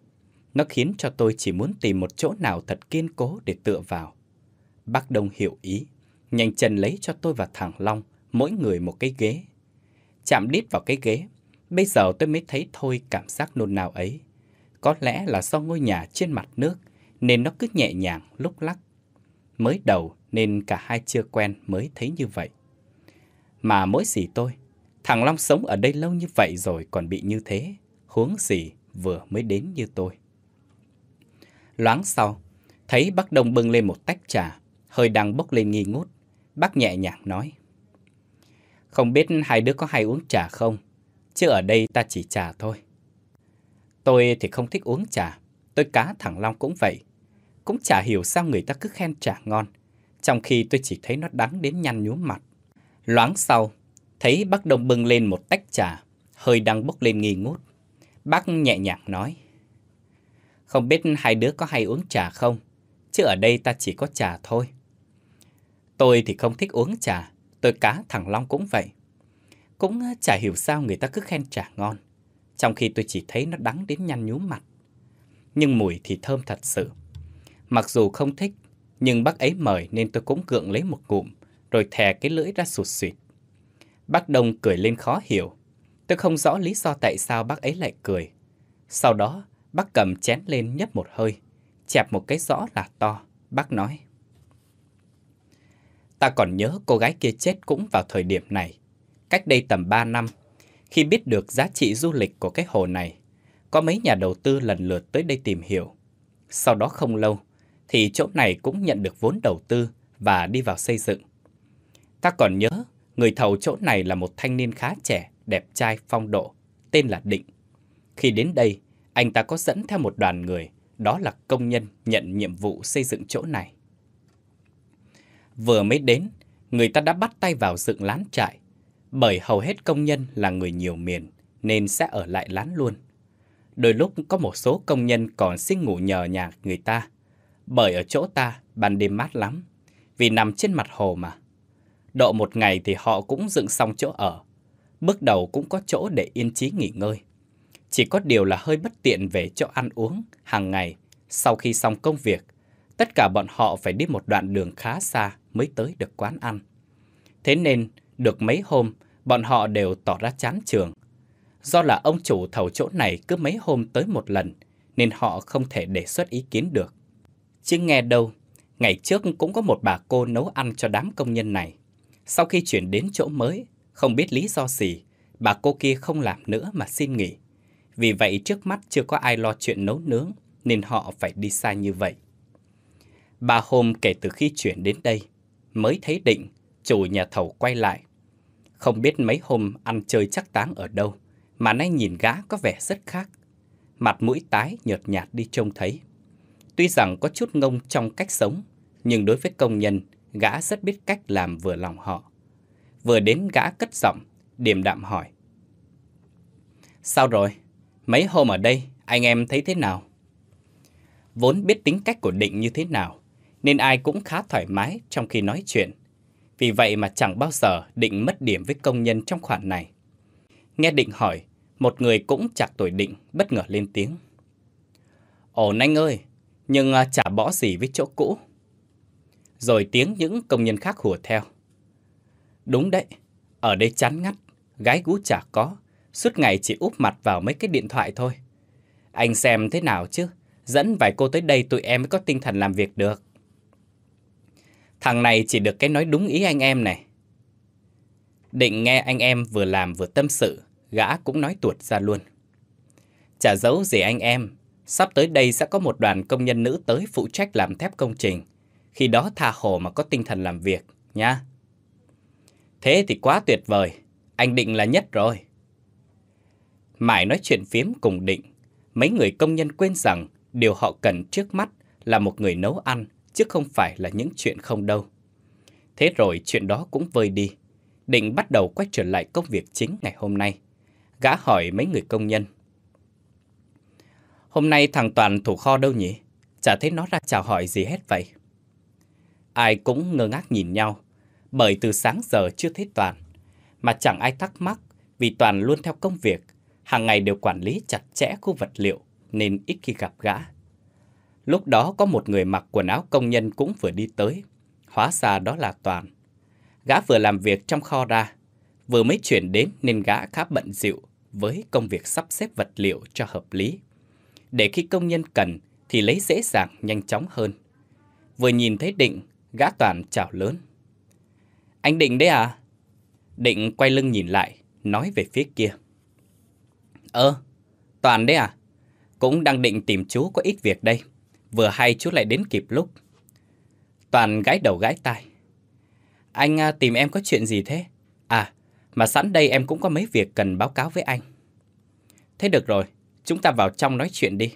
Nó khiến cho tôi chỉ muốn tìm một chỗ nào thật kiên cố để tựa vào. Bác Đông hiểu ý, nhanh chân lấy cho tôi và thằng Long mỗi người một cái ghế. Chạm đít vào cái ghế, bây giờ tôi mới thấy thôi cảm giác nôn nào ấy. Có lẽ là do ngôi nhà trên mặt nước nên nó cứ nhẹ nhàng lúc lắc mới đầu nên cả hai chưa quen mới thấy như vậy. Mà mỗi gì tôi, thằng Long sống ở đây lâu như vậy rồi còn bị như thế, huống gì vừa mới đến như tôi. Loáng sau, thấy bác Đông bưng lên một tách trà, hơi đang bốc lên nghi ngút, bác nhẹ nhàng nói. Không biết hai đứa có hay uống trà không, chứ ở đây ta chỉ trà thôi. Tôi thì không thích uống trà, tôi cá thằng Long cũng vậy, cũng chả hiểu sao người ta cứ khen chả ngon, trong khi tôi chỉ thấy nó đắng đến nhăn nhúm mặt. Loáng sau, thấy bác Đông bưng lên một tách trà, hơi đang bốc lên nghi ngút. Bác nhẹ nhàng nói, không biết hai đứa có hay uống trà không, chứ ở đây ta chỉ có trà thôi. Tôi thì không thích uống trà, tôi cá thằng Long cũng vậy. Cũng chả hiểu sao người ta cứ khen trà ngon, trong khi tôi chỉ thấy nó đắng đến nhăn nhúm mặt. Nhưng mùi thì thơm thật sự. Mặc dù không thích, nhưng bác ấy mời nên tôi cũng gượng lấy một ngụm, rồi thè cái lưỡi ra sụt sịt. Bác Đông cười lên khó hiểu. Tôi không rõ lý do tại sao bác ấy lại cười. Sau đó, bác cầm chén lên nhấp một hơi, chẹp một cái rõ là to, bác nói. Ta còn nhớ cô gái kia chết cũng vào thời điểm này, cách đây tầm 3 năm, khi biết được giá trị du lịch của cái hồ này, có mấy nhà đầu tư lần lượt tới đây tìm hiểu. Sau đó không lâu, thì chỗ này cũng nhận được vốn đầu tư và đi vào xây dựng. Ta còn nhớ, người thầu chỗ này là một thanh niên khá trẻ, đẹp trai, phong độ, tên là Định. Khi đến đây, anh ta có dẫn theo một đoàn người, đó là công nhân nhận nhiệm vụ xây dựng chỗ này. Vừa mới đến, người ta đã bắt tay vào dựng lán trại, bởi hầu hết công nhân là người nhiều miền nên sẽ ở lại lán luôn. Đôi lúc có một số công nhân còn xin ngủ nhờ nhà người ta bởi ở chỗ ta ban đêm mát lắm, vì nằm trên mặt hồ mà. Độ một ngày thì họ cũng dựng xong chỗ ở, bước đầu cũng có chỗ để yên trí nghỉ ngơi. Chỉ có điều là hơi bất tiện về chỗ ăn uống hàng ngày sau khi xong công việc. Tất cả bọn họ phải đi một đoạn đường khá xa mới tới được quán ăn. Thế nên, được mấy hôm, bọn họ đều tỏ ra chán trường. Do là ông chủ thầu chỗ này cứ mấy hôm tới một lần, nên họ không thể đề xuất ý kiến được. Chứ nghe đâu, ngày trước cũng có một bà cô nấu ăn cho đám công nhân này. Sau khi chuyển đến chỗ mới, không biết lý do gì, bà cô kia không làm nữa mà xin nghỉ. Vì vậy trước mắt chưa có ai lo chuyện nấu nướng, nên họ phải đi xa như vậy. Bà Hôm kể từ khi chuyển đến đây, mới thấy định, chủ nhà thầu quay lại. Không biết mấy hôm ăn chơi chắc táng ở đâu, mà nay nhìn gã có vẻ rất khác. Mặt mũi tái nhợt nhạt đi trông thấy. Tuy rằng có chút ngông trong cách sống, nhưng đối với công nhân, gã rất biết cách làm vừa lòng họ. Vừa đến gã cất giọng, điềm đạm hỏi. Sao rồi? Mấy hôm ở đây, anh em thấy thế nào? Vốn biết tính cách của Định như thế nào, nên ai cũng khá thoải mái trong khi nói chuyện. Vì vậy mà chẳng bao giờ Định mất điểm với công nhân trong khoản này. Nghe Định hỏi, một người cũng chạc tuổi Định bất ngờ lên tiếng. Ổn anh ơi, nhưng à, chả bỏ gì với chỗ cũ. Rồi tiếng những công nhân khác hùa theo. Đúng đấy, ở đây chán ngắt, gái gú chả có, suốt ngày chỉ úp mặt vào mấy cái điện thoại thôi. Anh xem thế nào chứ, dẫn vài cô tới đây tụi em mới có tinh thần làm việc được. Thằng này chỉ được cái nói đúng ý anh em này. Định nghe anh em vừa làm vừa tâm sự, gã cũng nói tuột ra luôn. Chả giấu gì anh em, Sắp tới đây sẽ có một đoàn công nhân nữ tới phụ trách làm thép công trình. Khi đó tha hồ mà có tinh thần làm việc, nha. Thế thì quá tuyệt vời, anh Định là nhất rồi. Mãi nói chuyện phiếm cùng Định, mấy người công nhân quên rằng điều họ cần trước mắt là một người nấu ăn, chứ không phải là những chuyện không đâu. Thế rồi chuyện đó cũng vơi đi. Định bắt đầu quay trở lại công việc chính ngày hôm nay. Gã hỏi mấy người công nhân. Hôm nay thằng Toàn thủ kho đâu nhỉ? Chả thấy nó ra chào hỏi gì hết vậy. Ai cũng ngơ ngác nhìn nhau, bởi từ sáng giờ chưa thấy Toàn. Mà chẳng ai thắc mắc vì Toàn luôn theo công việc, hàng ngày đều quản lý chặt chẽ khu vật liệu nên ít khi gặp gã. Lúc đó có một người mặc quần áo công nhân cũng vừa đi tới, hóa ra đó là Toàn. Gã vừa làm việc trong kho ra, vừa mới chuyển đến nên gã khá bận rịu với công việc sắp xếp vật liệu cho hợp lý để khi công nhân cần thì lấy dễ dàng nhanh chóng hơn. Vừa nhìn thấy Định, gã toàn chào lớn. Anh Định đấy à? Định quay lưng nhìn lại, nói về phía kia. Ơ, Toàn đấy à? Cũng đang định tìm chú có ít việc đây. Vừa hay chú lại đến kịp lúc. Toàn gãi đầu gãi tai. Anh à, tìm em có chuyện gì thế? À, mà sẵn đây em cũng có mấy việc cần báo cáo với anh. Thế được rồi, Chúng ta vào trong nói chuyện đi.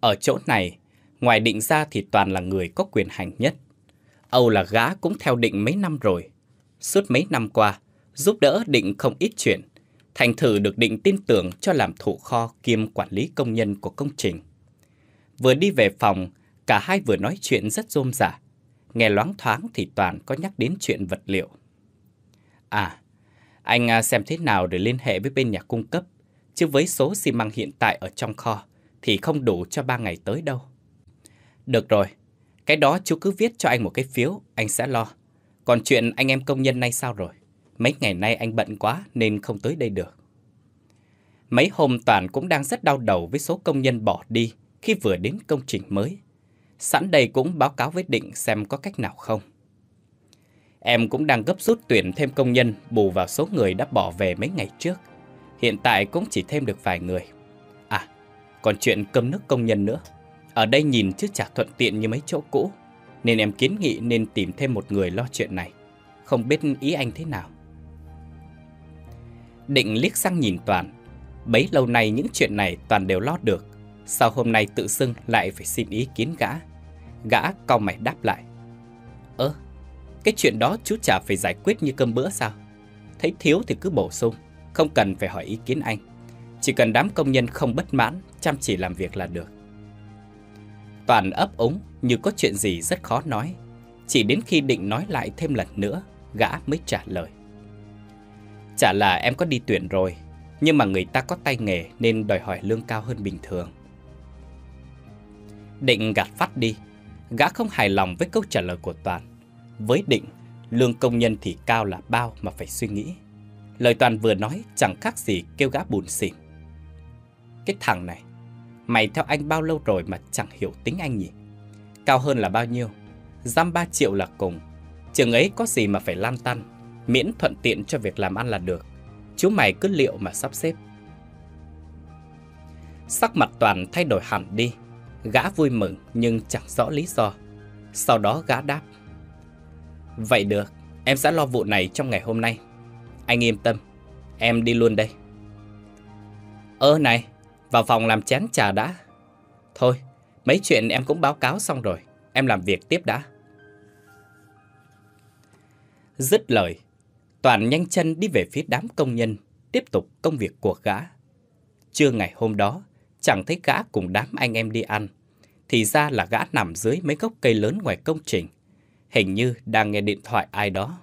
Ở chỗ này, ngoài định ra thì toàn là người có quyền hành nhất. Âu là gã cũng theo định mấy năm rồi. Suốt mấy năm qua, giúp đỡ định không ít chuyện. Thành thử được định tin tưởng cho làm thủ kho kiêm quản lý công nhân của công trình. Vừa đi về phòng, cả hai vừa nói chuyện rất rôm rả. Nghe loáng thoáng thì toàn có nhắc đến chuyện vật liệu. À, anh à, xem thế nào để liên hệ với bên nhà cung cấp, chứ với số xi măng hiện tại ở trong kho thì không đủ cho ba ngày tới đâu. Được rồi, cái đó chú cứ viết cho anh một cái phiếu, anh sẽ lo. Còn chuyện anh em công nhân nay sao rồi? Mấy ngày nay anh bận quá nên không tới đây được. Mấy hôm Toàn cũng đang rất đau đầu với số công nhân bỏ đi khi vừa đến công trình mới. Sẵn đây cũng báo cáo với Định xem có cách nào không. Em cũng đang gấp rút tuyển thêm công nhân bù vào số người đã bỏ về mấy ngày trước. Hiện tại cũng chỉ thêm được vài người. À, còn chuyện cơm nước công nhân nữa. Ở đây nhìn chứ chả thuận tiện như mấy chỗ cũ. Nên em kiến nghị nên tìm thêm một người lo chuyện này. Không biết ý anh thế nào. Định liếc sang nhìn Toàn. Bấy lâu nay những chuyện này Toàn đều lo được. Sao hôm nay tự xưng lại phải xin ý kiến gã? Gã cau mày đáp lại. Ơ, cái chuyện đó chú chả phải giải quyết như cơm bữa sao? Thấy thiếu thì cứ bổ sung, không cần phải hỏi ý kiến anh. Chỉ cần đám công nhân không bất mãn, chăm chỉ làm việc là được. Toàn ấp ống như có chuyện gì rất khó nói. Chỉ đến khi định nói lại thêm lần nữa, gã mới trả lời. Chả là em có đi tuyển rồi, nhưng mà người ta có tay nghề nên đòi hỏi lương cao hơn bình thường. Định gạt phát đi, gã không hài lòng với câu trả lời của Toàn với định, lương công nhân thì cao là bao mà phải suy nghĩ. Lời Toàn vừa nói chẳng khác gì kêu gã bùn xỉn. Cái thằng này, mày theo anh bao lâu rồi mà chẳng hiểu tính anh nhỉ? Cao hơn là bao nhiêu? Giam 3 triệu là cùng. Trường ấy có gì mà phải lan tăn, miễn thuận tiện cho việc làm ăn là được. Chú mày cứ liệu mà sắp xếp. Sắc mặt Toàn thay đổi hẳn đi. Gã vui mừng nhưng chẳng rõ lý do. Sau đó gã đáp. Vậy được, em sẽ lo vụ này trong ngày hôm nay. Anh yên tâm, em đi luôn đây. Ơ này, vào phòng làm chén trà đã. Thôi, mấy chuyện em cũng báo cáo xong rồi, em làm việc tiếp đã. Dứt lời, Toàn nhanh chân đi về phía đám công nhân, tiếp tục công việc của gã. Trưa ngày hôm đó, chẳng thấy gã cùng đám anh em đi ăn. Thì ra là gã nằm dưới mấy gốc cây lớn ngoài công trình, hình như đang nghe điện thoại ai đó.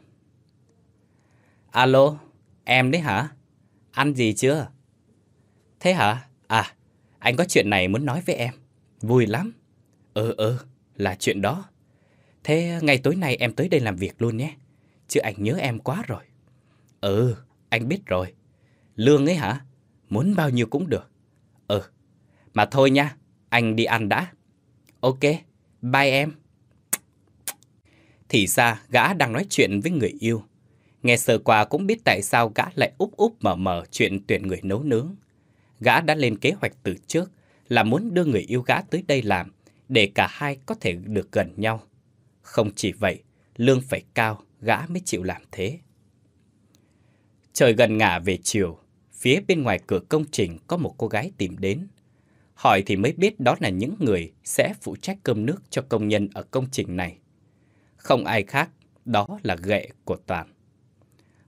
Alo, em đấy hả? Ăn gì chưa? Thế hả? À, anh có chuyện này muốn nói với em. Vui lắm. Ừ ừ, là chuyện đó. Thế ngày tối nay em tới đây làm việc luôn nhé. Chứ anh nhớ em quá rồi. Ừ, anh biết rồi. Lương ấy hả? Muốn bao nhiêu cũng được. Ừ, mà thôi nha, anh đi ăn đã. Ok, bye em. Thì ra gã đang nói chuyện với người yêu. Nghe sơ qua cũng biết tại sao gã lại úp úp mở mở chuyện tuyển người nấu nướng. Gã đã lên kế hoạch từ trước là muốn đưa người yêu gã tới đây làm để cả hai có thể được gần nhau. Không chỉ vậy, lương phải cao, gã mới chịu làm thế. Trời gần ngả về chiều, phía bên ngoài cửa công trình có một cô gái tìm đến. Hỏi thì mới biết đó là những người sẽ phụ trách cơm nước cho công nhân ở công trình này. Không ai khác, đó là gậy của Toàn.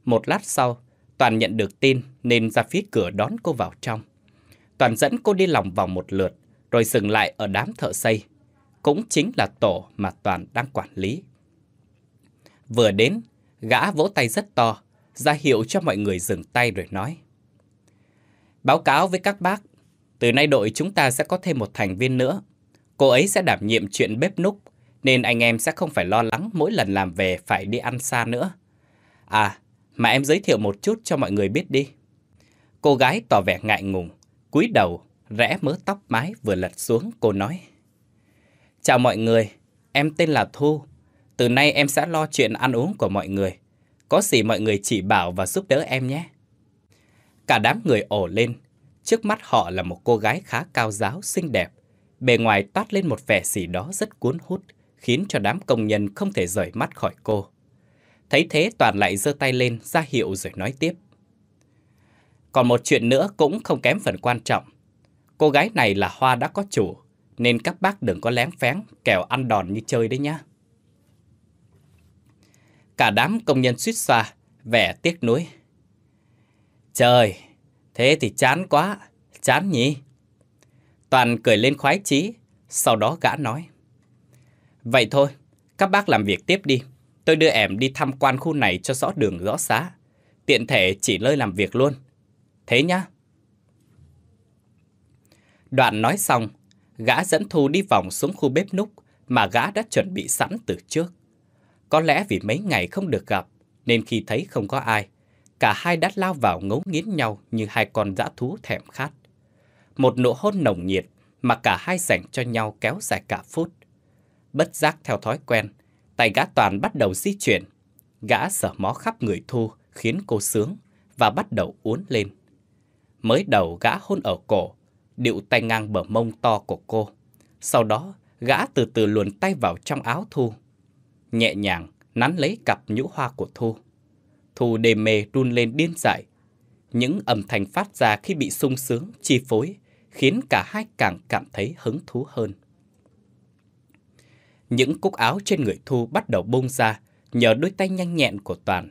Một lát sau, Toàn nhận được tin nên ra phía cửa đón cô vào trong. Toàn dẫn cô đi lòng vòng một lượt, rồi dừng lại ở đám thợ xây. Cũng chính là tổ mà Toàn đang quản lý. Vừa đến, gã vỗ tay rất to, ra hiệu cho mọi người dừng tay rồi nói. Báo cáo với các bác, từ nay đội chúng ta sẽ có thêm một thành viên nữa. Cô ấy sẽ đảm nhiệm chuyện bếp núc nên anh em sẽ không phải lo lắng mỗi lần làm về phải đi ăn xa nữa. À, mà em giới thiệu một chút cho mọi người biết đi. Cô gái tỏ vẻ ngại ngùng, cúi đầu, rẽ mớ tóc mái vừa lật xuống, cô nói. Chào mọi người, em tên là Thu. Từ nay em sẽ lo chuyện ăn uống của mọi người. Có gì mọi người chỉ bảo và giúp đỡ em nhé. Cả đám người ổ lên. Trước mắt họ là một cô gái khá cao giáo, xinh đẹp. Bề ngoài toát lên một vẻ gì đó rất cuốn hút khiến cho đám công nhân không thể rời mắt khỏi cô. Thấy thế Toàn lại giơ tay lên ra hiệu rồi nói tiếp. Còn một chuyện nữa cũng không kém phần quan trọng. Cô gái này là Hoa đã có chủ, nên các bác đừng có lén phén, kẻo ăn đòn như chơi đấy nhá. Cả đám công nhân suýt xoa, vẻ tiếc nuối. Trời, thế thì chán quá, chán nhỉ? Toàn cười lên khoái chí, sau đó gã nói. Vậy thôi, các bác làm việc tiếp đi. Tôi đưa em đi tham quan khu này cho rõ đường rõ xá. Tiện thể chỉ lơi làm việc luôn. Thế nhá. Đoạn nói xong, gã dẫn Thu đi vòng xuống khu bếp núc mà gã đã chuẩn bị sẵn từ trước. Có lẽ vì mấy ngày không được gặp, nên khi thấy không có ai, cả hai đã lao vào ngấu nghiến nhau như hai con dã thú thèm khát. Một nụ hôn nồng nhiệt mà cả hai dành cho nhau kéo dài cả phút. Bất giác theo thói quen, tay gã toàn bắt đầu di chuyển. Gã sở mó khắp người thu khiến cô sướng và bắt đầu uốn lên. Mới đầu gã hôn ở cổ, điệu tay ngang bờ mông to của cô. Sau đó, gã từ từ luồn tay vào trong áo Thu. Nhẹ nhàng, nắn lấy cặp nhũ hoa của Thu. Thu đề mê run lên điên dại. Những âm thanh phát ra khi bị sung sướng, chi phối, khiến cả hai càng cảm thấy hứng thú hơn. Những cúc áo trên người Thu bắt đầu bung ra nhờ đôi tay nhanh nhẹn của Toàn,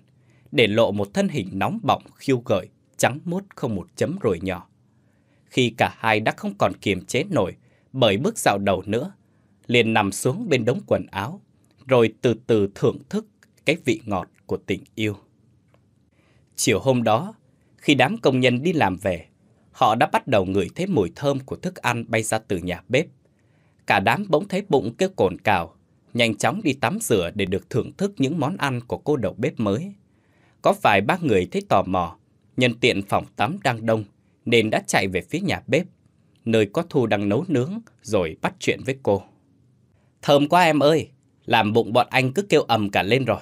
để lộ một thân hình nóng bỏng khiêu gợi, trắng mốt không một chấm rồi nhỏ. Khi cả hai đã không còn kiềm chế nổi bởi bước dạo đầu nữa, liền nằm xuống bên đống quần áo, rồi từ từ thưởng thức cái vị ngọt của tình yêu. Chiều hôm đó, khi đám công nhân đi làm về, họ đã bắt đầu ngửi thấy mùi thơm của thức ăn bay ra từ nhà bếp. Cả đám bỗng thấy bụng kêu cồn cào, nhanh chóng đi tắm rửa để được thưởng thức những món ăn của cô đầu bếp mới. Có vài ba người thấy tò mò, nhân tiện phòng tắm đang đông nên đã chạy về phía nhà bếp, nơi có Thu đang nấu nướng rồi bắt chuyện với cô. Thơm quá em ơi, làm bụng bọn anh cứ kêu ầm cả lên rồi.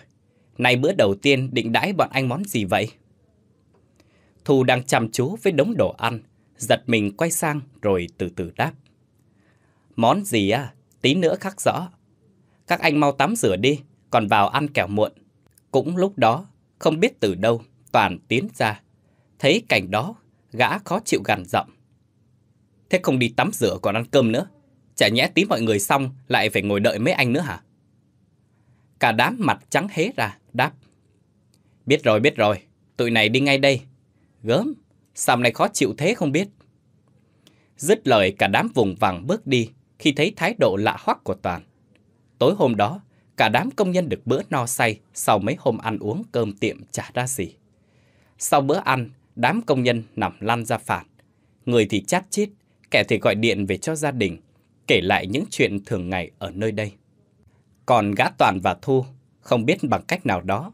Nay bữa đầu tiên định đãi bọn anh món gì vậy? Thu đang chăm chú với đống đồ ăn, giật mình quay sang rồi từ từ đáp. Món gì à? Tí nữa khắc rõ. Các anh mau tắm rửa đi, còn vào ăn kẻo muộn. Cũng lúc đó, không biết từ đâu, Toàn tiến ra. Thấy cảnh đó, gã khó chịu gằn giọng. Thế không đi tắm rửa còn ăn cơm nữa. Chả nhẽ tí mọi người xong lại phải ngồi đợi mấy anh nữa hả? Cả đám mặt trắng hế ra, đáp. Biết rồi, biết rồi, tụi này đi ngay đây. Gớm, sao này khó chịu thế không biết. Dứt lời cả đám vùng vàng bước đi, khi thấy thái độ lạ hoắc của Toàn. Tối hôm đó, cả đám công nhân được bữa no say sau mấy hôm ăn uống cơm tiệm chả ra gì. Sau bữa ăn, đám công nhân nằm lăn ra phản. Người thì chát chít, kẻ thì gọi điện về cho gia đình, kể lại những chuyện thường ngày ở nơi đây. Còn gã Toàn và Thu, không biết bằng cách nào đó,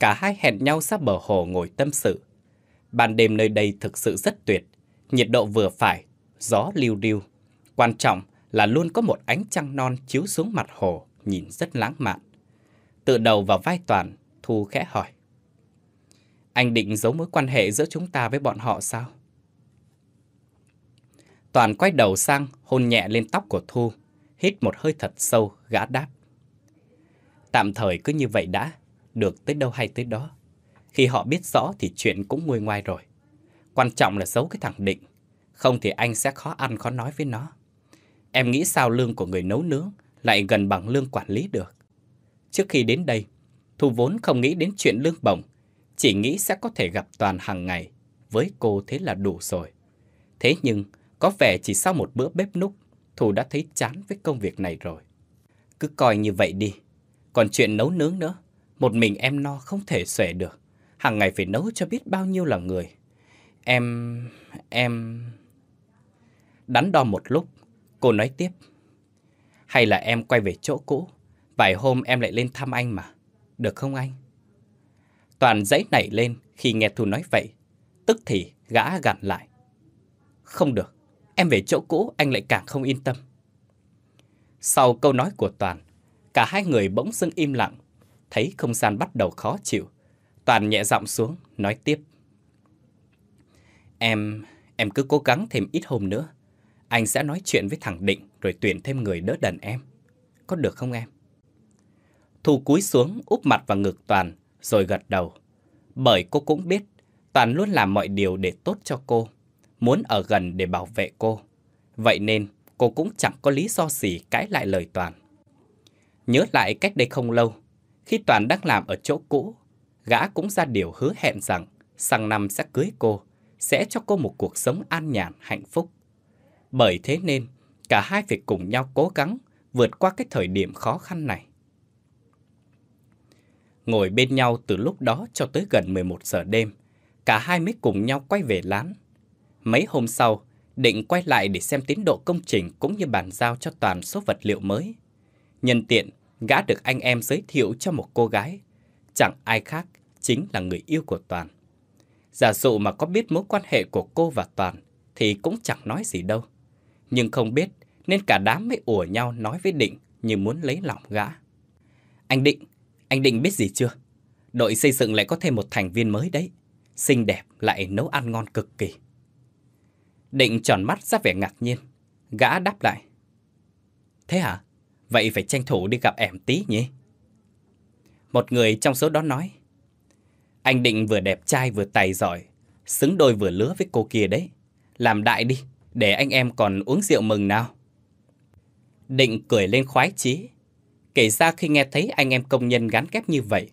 cả hai hẹn nhau sát bờ hồ ngồi tâm sự. Ban đêm nơi đây thực sự rất tuyệt, nhiệt độ vừa phải, gió liu riu. Quan trọng là luôn có một ánh trăng non chiếu xuống mặt hồ, nhìn rất lãng mạn. Từ đầu vào vai Toàn, Thu khẽ hỏi. Anh định giấu mối quan hệ giữa chúng ta với bọn họ sao? Toàn quay đầu sang, hôn nhẹ lên tóc của Thu, hít một hơi thật sâu, gã đáp. Tạm thời cứ như vậy đã, được tới đâu hay tới đó. Khi họ biết rõ thì chuyện cũng nguôi ngoai rồi. Quan trọng là giấu cái thằng Định, không thì anh sẽ khó ăn khó nói với nó. Em nghĩ sao lương của người nấu nướng lại gần bằng lương quản lý được. Trước khi đến đây, Thu vốn không nghĩ đến chuyện lương bổng, chỉ nghĩ sẽ có thể gặp Toàn hàng ngày, với cô thế là đủ rồi. Thế nhưng, có vẻ chỉ sau một bữa bếp núc, Thu đã thấy chán với công việc này rồi. Cứ coi như vậy đi. Còn chuyện nấu nướng nữa, một mình em no không thể xuể được. Hàng ngày phải nấu cho biết bao nhiêu là người. Em... em... Đắn đo một lúc, Cô nói tiếp. Hay là em quay về chỗ cũ, vài hôm em lại lên thăm anh mà. Được không anh? Toàn dãy nảy lên khi nghe Thu nói vậy. Tức thì gã gạt lại. Không được, em về chỗ cũ anh lại càng không yên tâm. Sau câu nói của Toàn, cả hai người bỗng dưng im lặng, thấy không gian bắt đầu khó chịu. Toàn nhẹ giọng xuống, nói tiếp. Em, em cứ cố gắng thêm ít hôm nữa, anh sẽ nói chuyện với thằng Định rồi tuyển thêm người đỡ đần em. Có được không em? Thu cúi xuống úp mặt vào ngực Toàn rồi gật đầu. Bởi cô cũng biết Toàn luôn làm mọi điều để tốt cho cô, muốn ở gần để bảo vệ cô. Vậy nên cô cũng chẳng có lý do gì cãi lại lời Toàn. Nhớ lại cách đây không lâu, khi Toàn đang làm ở chỗ cũ, gã cũng ra điều hứa hẹn rằng sang năm sẽ cưới cô, sẽ cho cô một cuộc sống an nhàn hạnh phúc. Bởi thế nên, cả hai phải cùng nhau cố gắng vượt qua cái thời điểm khó khăn này. Ngồi bên nhau từ lúc đó cho tới gần 11 giờ đêm, cả hai mới cùng nhau quay về lán. Mấy hôm sau, định quay lại để xem tiến độ công trình cũng như bàn giao cho toàn số vật liệu mới. Nhân tiện, gã được anh em giới thiệu cho một cô gái. Chẳng ai khác, chính là người yêu của Toàn. Giả dụ mà có biết mối quan hệ của cô và Toàn, thì cũng chẳng nói gì đâu nhưng không biết nên cả đám mới ủa nhau nói với Định như muốn lấy lòng gã. Anh Định, anh Định biết gì chưa? Đội xây dựng lại có thêm một thành viên mới đấy. Xinh đẹp lại nấu ăn ngon cực kỳ. Định tròn mắt ra vẻ ngạc nhiên. Gã đáp lại. Thế hả? Vậy phải tranh thủ đi gặp ẻm tí nhỉ? Một người trong số đó nói. Anh Định vừa đẹp trai vừa tài giỏi, xứng đôi vừa lứa với cô kia đấy. Làm đại đi, để anh em còn uống rượu mừng nào. Định cười lên khoái chí. Kể ra khi nghe thấy anh em công nhân gắn ghép như vậy,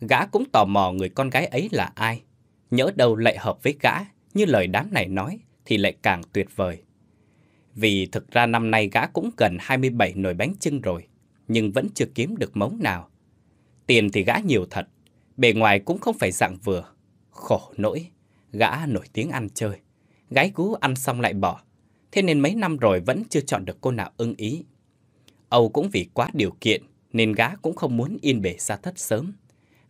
gã cũng tò mò người con gái ấy là ai. Nhỡ đâu lại hợp với gã, như lời đám này nói, thì lại càng tuyệt vời. Vì thực ra năm nay gã cũng gần 27 nồi bánh trưng rồi, nhưng vẫn chưa kiếm được mống nào. Tiền thì gã nhiều thật, bề ngoài cũng không phải dạng vừa. Khổ nỗi, gã nổi tiếng ăn chơi gái cũ ăn xong lại bỏ. Thế nên mấy năm rồi vẫn chưa chọn được cô nào ưng ý. Âu cũng vì quá điều kiện nên gã cũng không muốn yên bề ra thất sớm.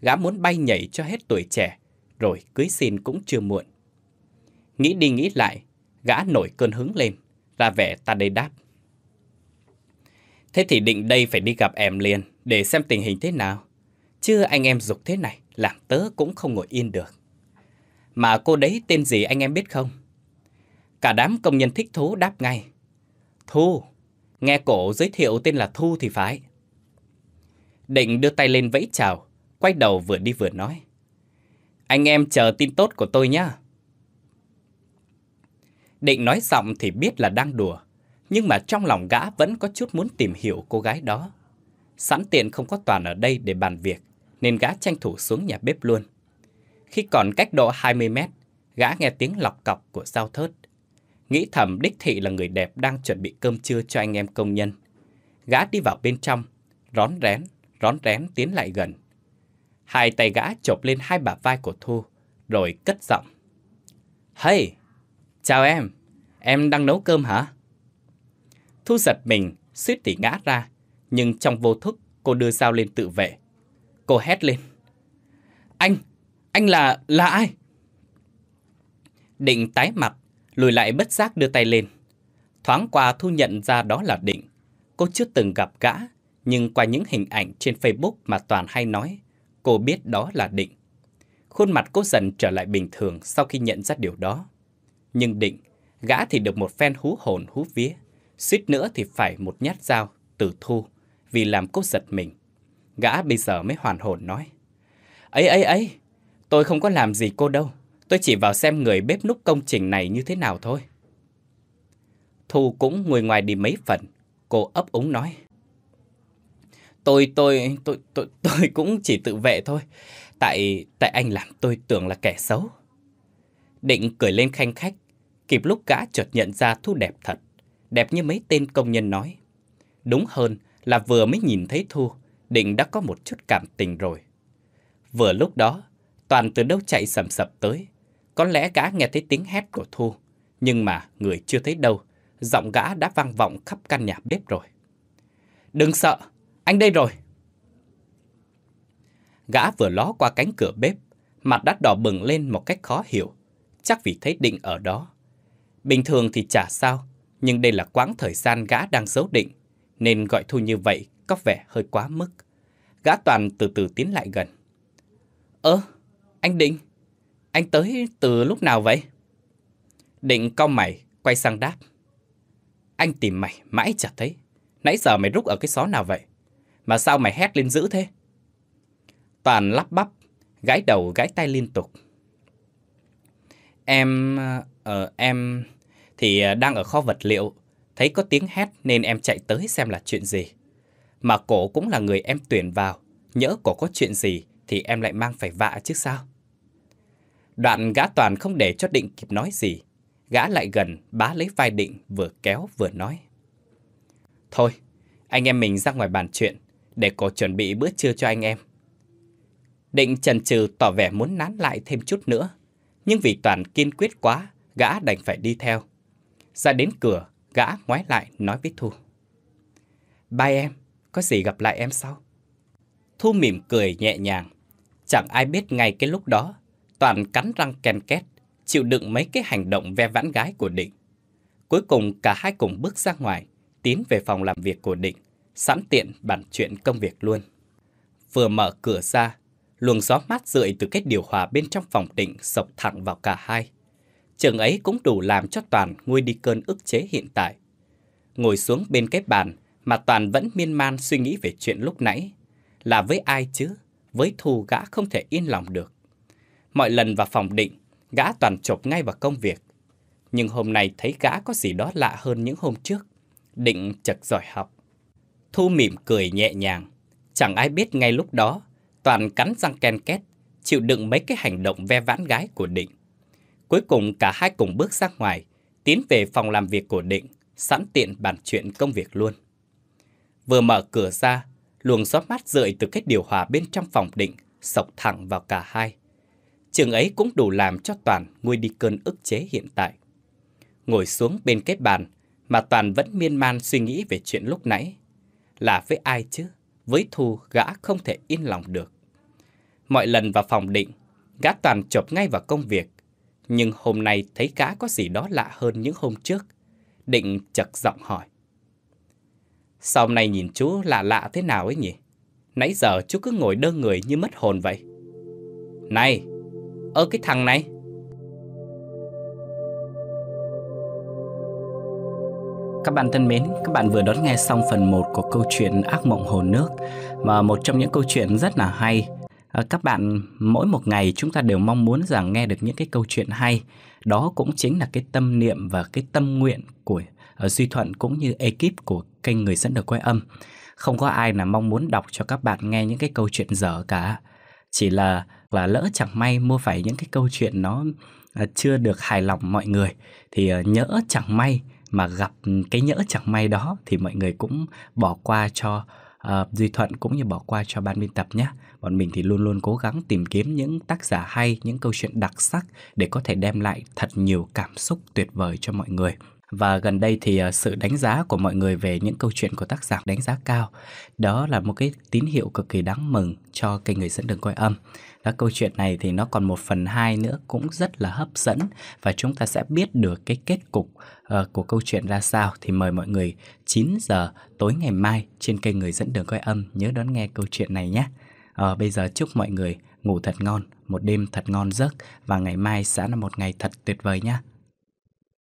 Gã muốn bay nhảy cho hết tuổi trẻ, rồi cưới xin cũng chưa muộn. Nghĩ đi nghĩ lại, gã nổi cơn hứng lên, ra vẻ ta đây đáp. Thế thì định đây phải đi gặp em liền để xem tình hình thế nào. Chứ anh em dục thế này, làm tớ cũng không ngồi yên được. Mà cô đấy tên gì anh em biết không? Cả đám công nhân thích thú đáp ngay. Thu, nghe cổ giới thiệu tên là Thu thì phải. Định đưa tay lên vẫy chào, quay đầu vừa đi vừa nói. Anh em chờ tin tốt của tôi nhé. Định nói giọng thì biết là đang đùa, nhưng mà trong lòng gã vẫn có chút muốn tìm hiểu cô gái đó. Sẵn tiện không có Toàn ở đây để bàn việc, nên gã tranh thủ xuống nhà bếp luôn. Khi còn cách độ 20 mét, gã nghe tiếng lọc cọc của dao thớt. Nghĩ thầm đích thị là người đẹp đang chuẩn bị cơm trưa cho anh em công nhân. Gã đi vào bên trong, rón rén, rón rén tiến lại gần. Hai tay gã chộp lên hai bả vai của Thu, rồi cất giọng. Hey, chào em, em đang nấu cơm hả? Thu giật mình, suýt thì ngã ra, nhưng trong vô thức cô đưa dao lên tự vệ. Cô hét lên. Anh, anh là, là ai? Định tái mặt, lùi lại bất giác đưa tay lên. Thoáng qua thu nhận ra đó là định. Cô chưa từng gặp gã, nhưng qua những hình ảnh trên Facebook mà Toàn hay nói, cô biết đó là định. Khuôn mặt cô dần trở lại bình thường sau khi nhận ra điều đó. Nhưng định, gã thì được một phen hú hồn hú vía, suýt nữa thì phải một nhát dao, từ thu, vì làm cô giật mình. Gã bây giờ mới hoàn hồn nói. Ấy ấy ấy, tôi không có làm gì cô đâu. Tôi chỉ vào xem người bếp núc công trình này như thế nào thôi. Thu cũng ngồi ngoài đi mấy phần. Cô ấp úng nói. Tôi, tôi, tôi, tôi, tôi cũng chỉ tự vệ thôi. Tại, tại anh làm tôi tưởng là kẻ xấu. Định cười lên khanh khách. Kịp lúc gã chợt nhận ra Thu đẹp thật. Đẹp như mấy tên công nhân nói. Đúng hơn là vừa mới nhìn thấy Thu, Định đã có một chút cảm tình rồi. Vừa lúc đó, Toàn từ đâu chạy sầm sập tới, có lẽ gã nghe thấy tiếng hét của Thu, nhưng mà người chưa thấy đâu, giọng gã đã vang vọng khắp căn nhà bếp rồi. Đừng sợ, anh đây rồi. Gã vừa ló qua cánh cửa bếp, mặt đã đỏ bừng lên một cách khó hiểu, chắc vì thấy định ở đó. Bình thường thì chả sao, nhưng đây là quãng thời gian gã đang giấu định, nên gọi Thu như vậy có vẻ hơi quá mức. Gã toàn từ từ tiến lại gần. Ơ, anh Định... Anh tới từ lúc nào vậy? Định cong mày, quay sang đáp. Anh tìm mày, mãi chả thấy. Nãy giờ mày rút ở cái xó nào vậy? Mà sao mày hét lên dữ thế? Toàn lắp bắp, gãi đầu gãi tay liên tục. Em... Ờ, em... Thì ờ, đang ở kho vật liệu, thấy có tiếng hét nên em chạy tới xem là chuyện gì. Mà cổ cũng là người em tuyển vào, nhỡ cổ có chuyện gì thì em lại mang phải vạ chứ sao? Đoạn gã toàn không để cho định kịp nói gì. Gã lại gần, bá lấy vai định vừa kéo vừa nói. Thôi, anh em mình ra ngoài bàn chuyện, để cô chuẩn bị bữa trưa cho anh em. Định trần trừ tỏ vẻ muốn nán lại thêm chút nữa, nhưng vì Toàn kiên quyết quá, gã đành phải đi theo. Ra đến cửa, gã ngoái lại nói với Thu. Ba em, có gì gặp lại em sau? Thu mỉm cười nhẹ nhàng. Chẳng ai biết ngay cái lúc đó, Toàn cắn răng ken két, chịu đựng mấy cái hành động ve vãn gái của Định. Cuối cùng cả hai cùng bước ra ngoài, tiến về phòng làm việc của Định, sẵn tiện bàn chuyện công việc luôn. Vừa mở cửa ra, luồng gió mát rượi từ cái điều hòa bên trong phòng Định sộc thẳng vào cả hai. trường ấy cũng đủ làm cho Toàn nguôi đi cơn ức chế hiện tại. Ngồi xuống bên cái bàn mà Toàn vẫn miên man suy nghĩ về chuyện lúc nãy. Là với ai chứ? Với thù gã không thể yên lòng được. Mọi lần vào phòng định, gã toàn chộp ngay vào công việc. Nhưng hôm nay thấy gã có gì đó lạ hơn những hôm trước. Định chật giỏi học. Thu mỉm cười nhẹ nhàng. Chẳng ai biết ngay lúc đó, toàn cắn răng ken két, chịu đựng mấy cái hành động ve vãn gái của Định. Cuối cùng cả hai cùng bước ra ngoài, tiến về phòng làm việc của Định, sẵn tiện bàn chuyện công việc luôn. Vừa mở cửa ra, luồng gió mát rượi từ cái điều hòa bên trong phòng Định sộc thẳng vào cả hai chừng ấy cũng đủ làm cho Toàn nguôi đi cơn ức chế hiện tại. Ngồi xuống bên cái bàn mà Toàn vẫn miên man suy nghĩ về chuyện lúc nãy. Là với ai chứ? Với Thu gã không thể yên lòng được. Mọi lần vào phòng định, gã Toàn chộp ngay vào công việc. Nhưng hôm nay thấy gã có gì đó lạ hơn những hôm trước. Định chật giọng hỏi. Sao hôm nay nhìn chú lạ lạ thế nào ấy nhỉ? Nãy giờ chú cứ ngồi đơ người như mất hồn vậy. Này, ở cái thằng này Các bạn thân mến, các bạn vừa đón nghe xong phần 1 của câu chuyện Ác mộng hồ nước mà một trong những câu chuyện rất là hay. À, các bạn mỗi một ngày chúng ta đều mong muốn rằng nghe được những cái câu chuyện hay. Đó cũng chính là cái tâm niệm và cái tâm nguyện của Duy à, Thuận cũng như ekip của kênh Người dẫn được quay âm. Không có ai là mong muốn đọc cho các bạn nghe những cái câu chuyện dở cả chỉ là là lỡ chẳng may mua phải những cái câu chuyện nó à, chưa được hài lòng mọi người thì ờ, nhỡ chẳng may mà gặp cái nhỡ chẳng may đó thì mọi người cũng bỏ qua cho uh, Duy Thuận cũng như bỏ qua cho ban biên tập nhé. Bọn mình thì luôn luôn cố gắng tìm kiếm những tác giả hay, những câu chuyện đặc sắc để có thể đem lại thật nhiều cảm xúc tuyệt vời cho mọi người. Và gần đây thì ờ, sự đánh giá của mọi người về những câu chuyện của tác giả đánh giá cao. Đó là một cái tín hiệu cực kỳ đáng mừng cho kênh Người dẫn đường quay âm. Các câu chuyện này thì nó còn một phần hai nữa cũng rất là hấp dẫn và chúng ta sẽ biết được cái kết cục uh, của câu chuyện ra sao thì mời mọi người 9 giờ tối ngày mai trên kênh Người dẫn đường quay âm nhớ đón nghe câu chuyện này nhé. Uh, bây giờ chúc mọi người ngủ thật ngon, một đêm thật ngon giấc và ngày mai sẽ là một ngày thật tuyệt vời nhé.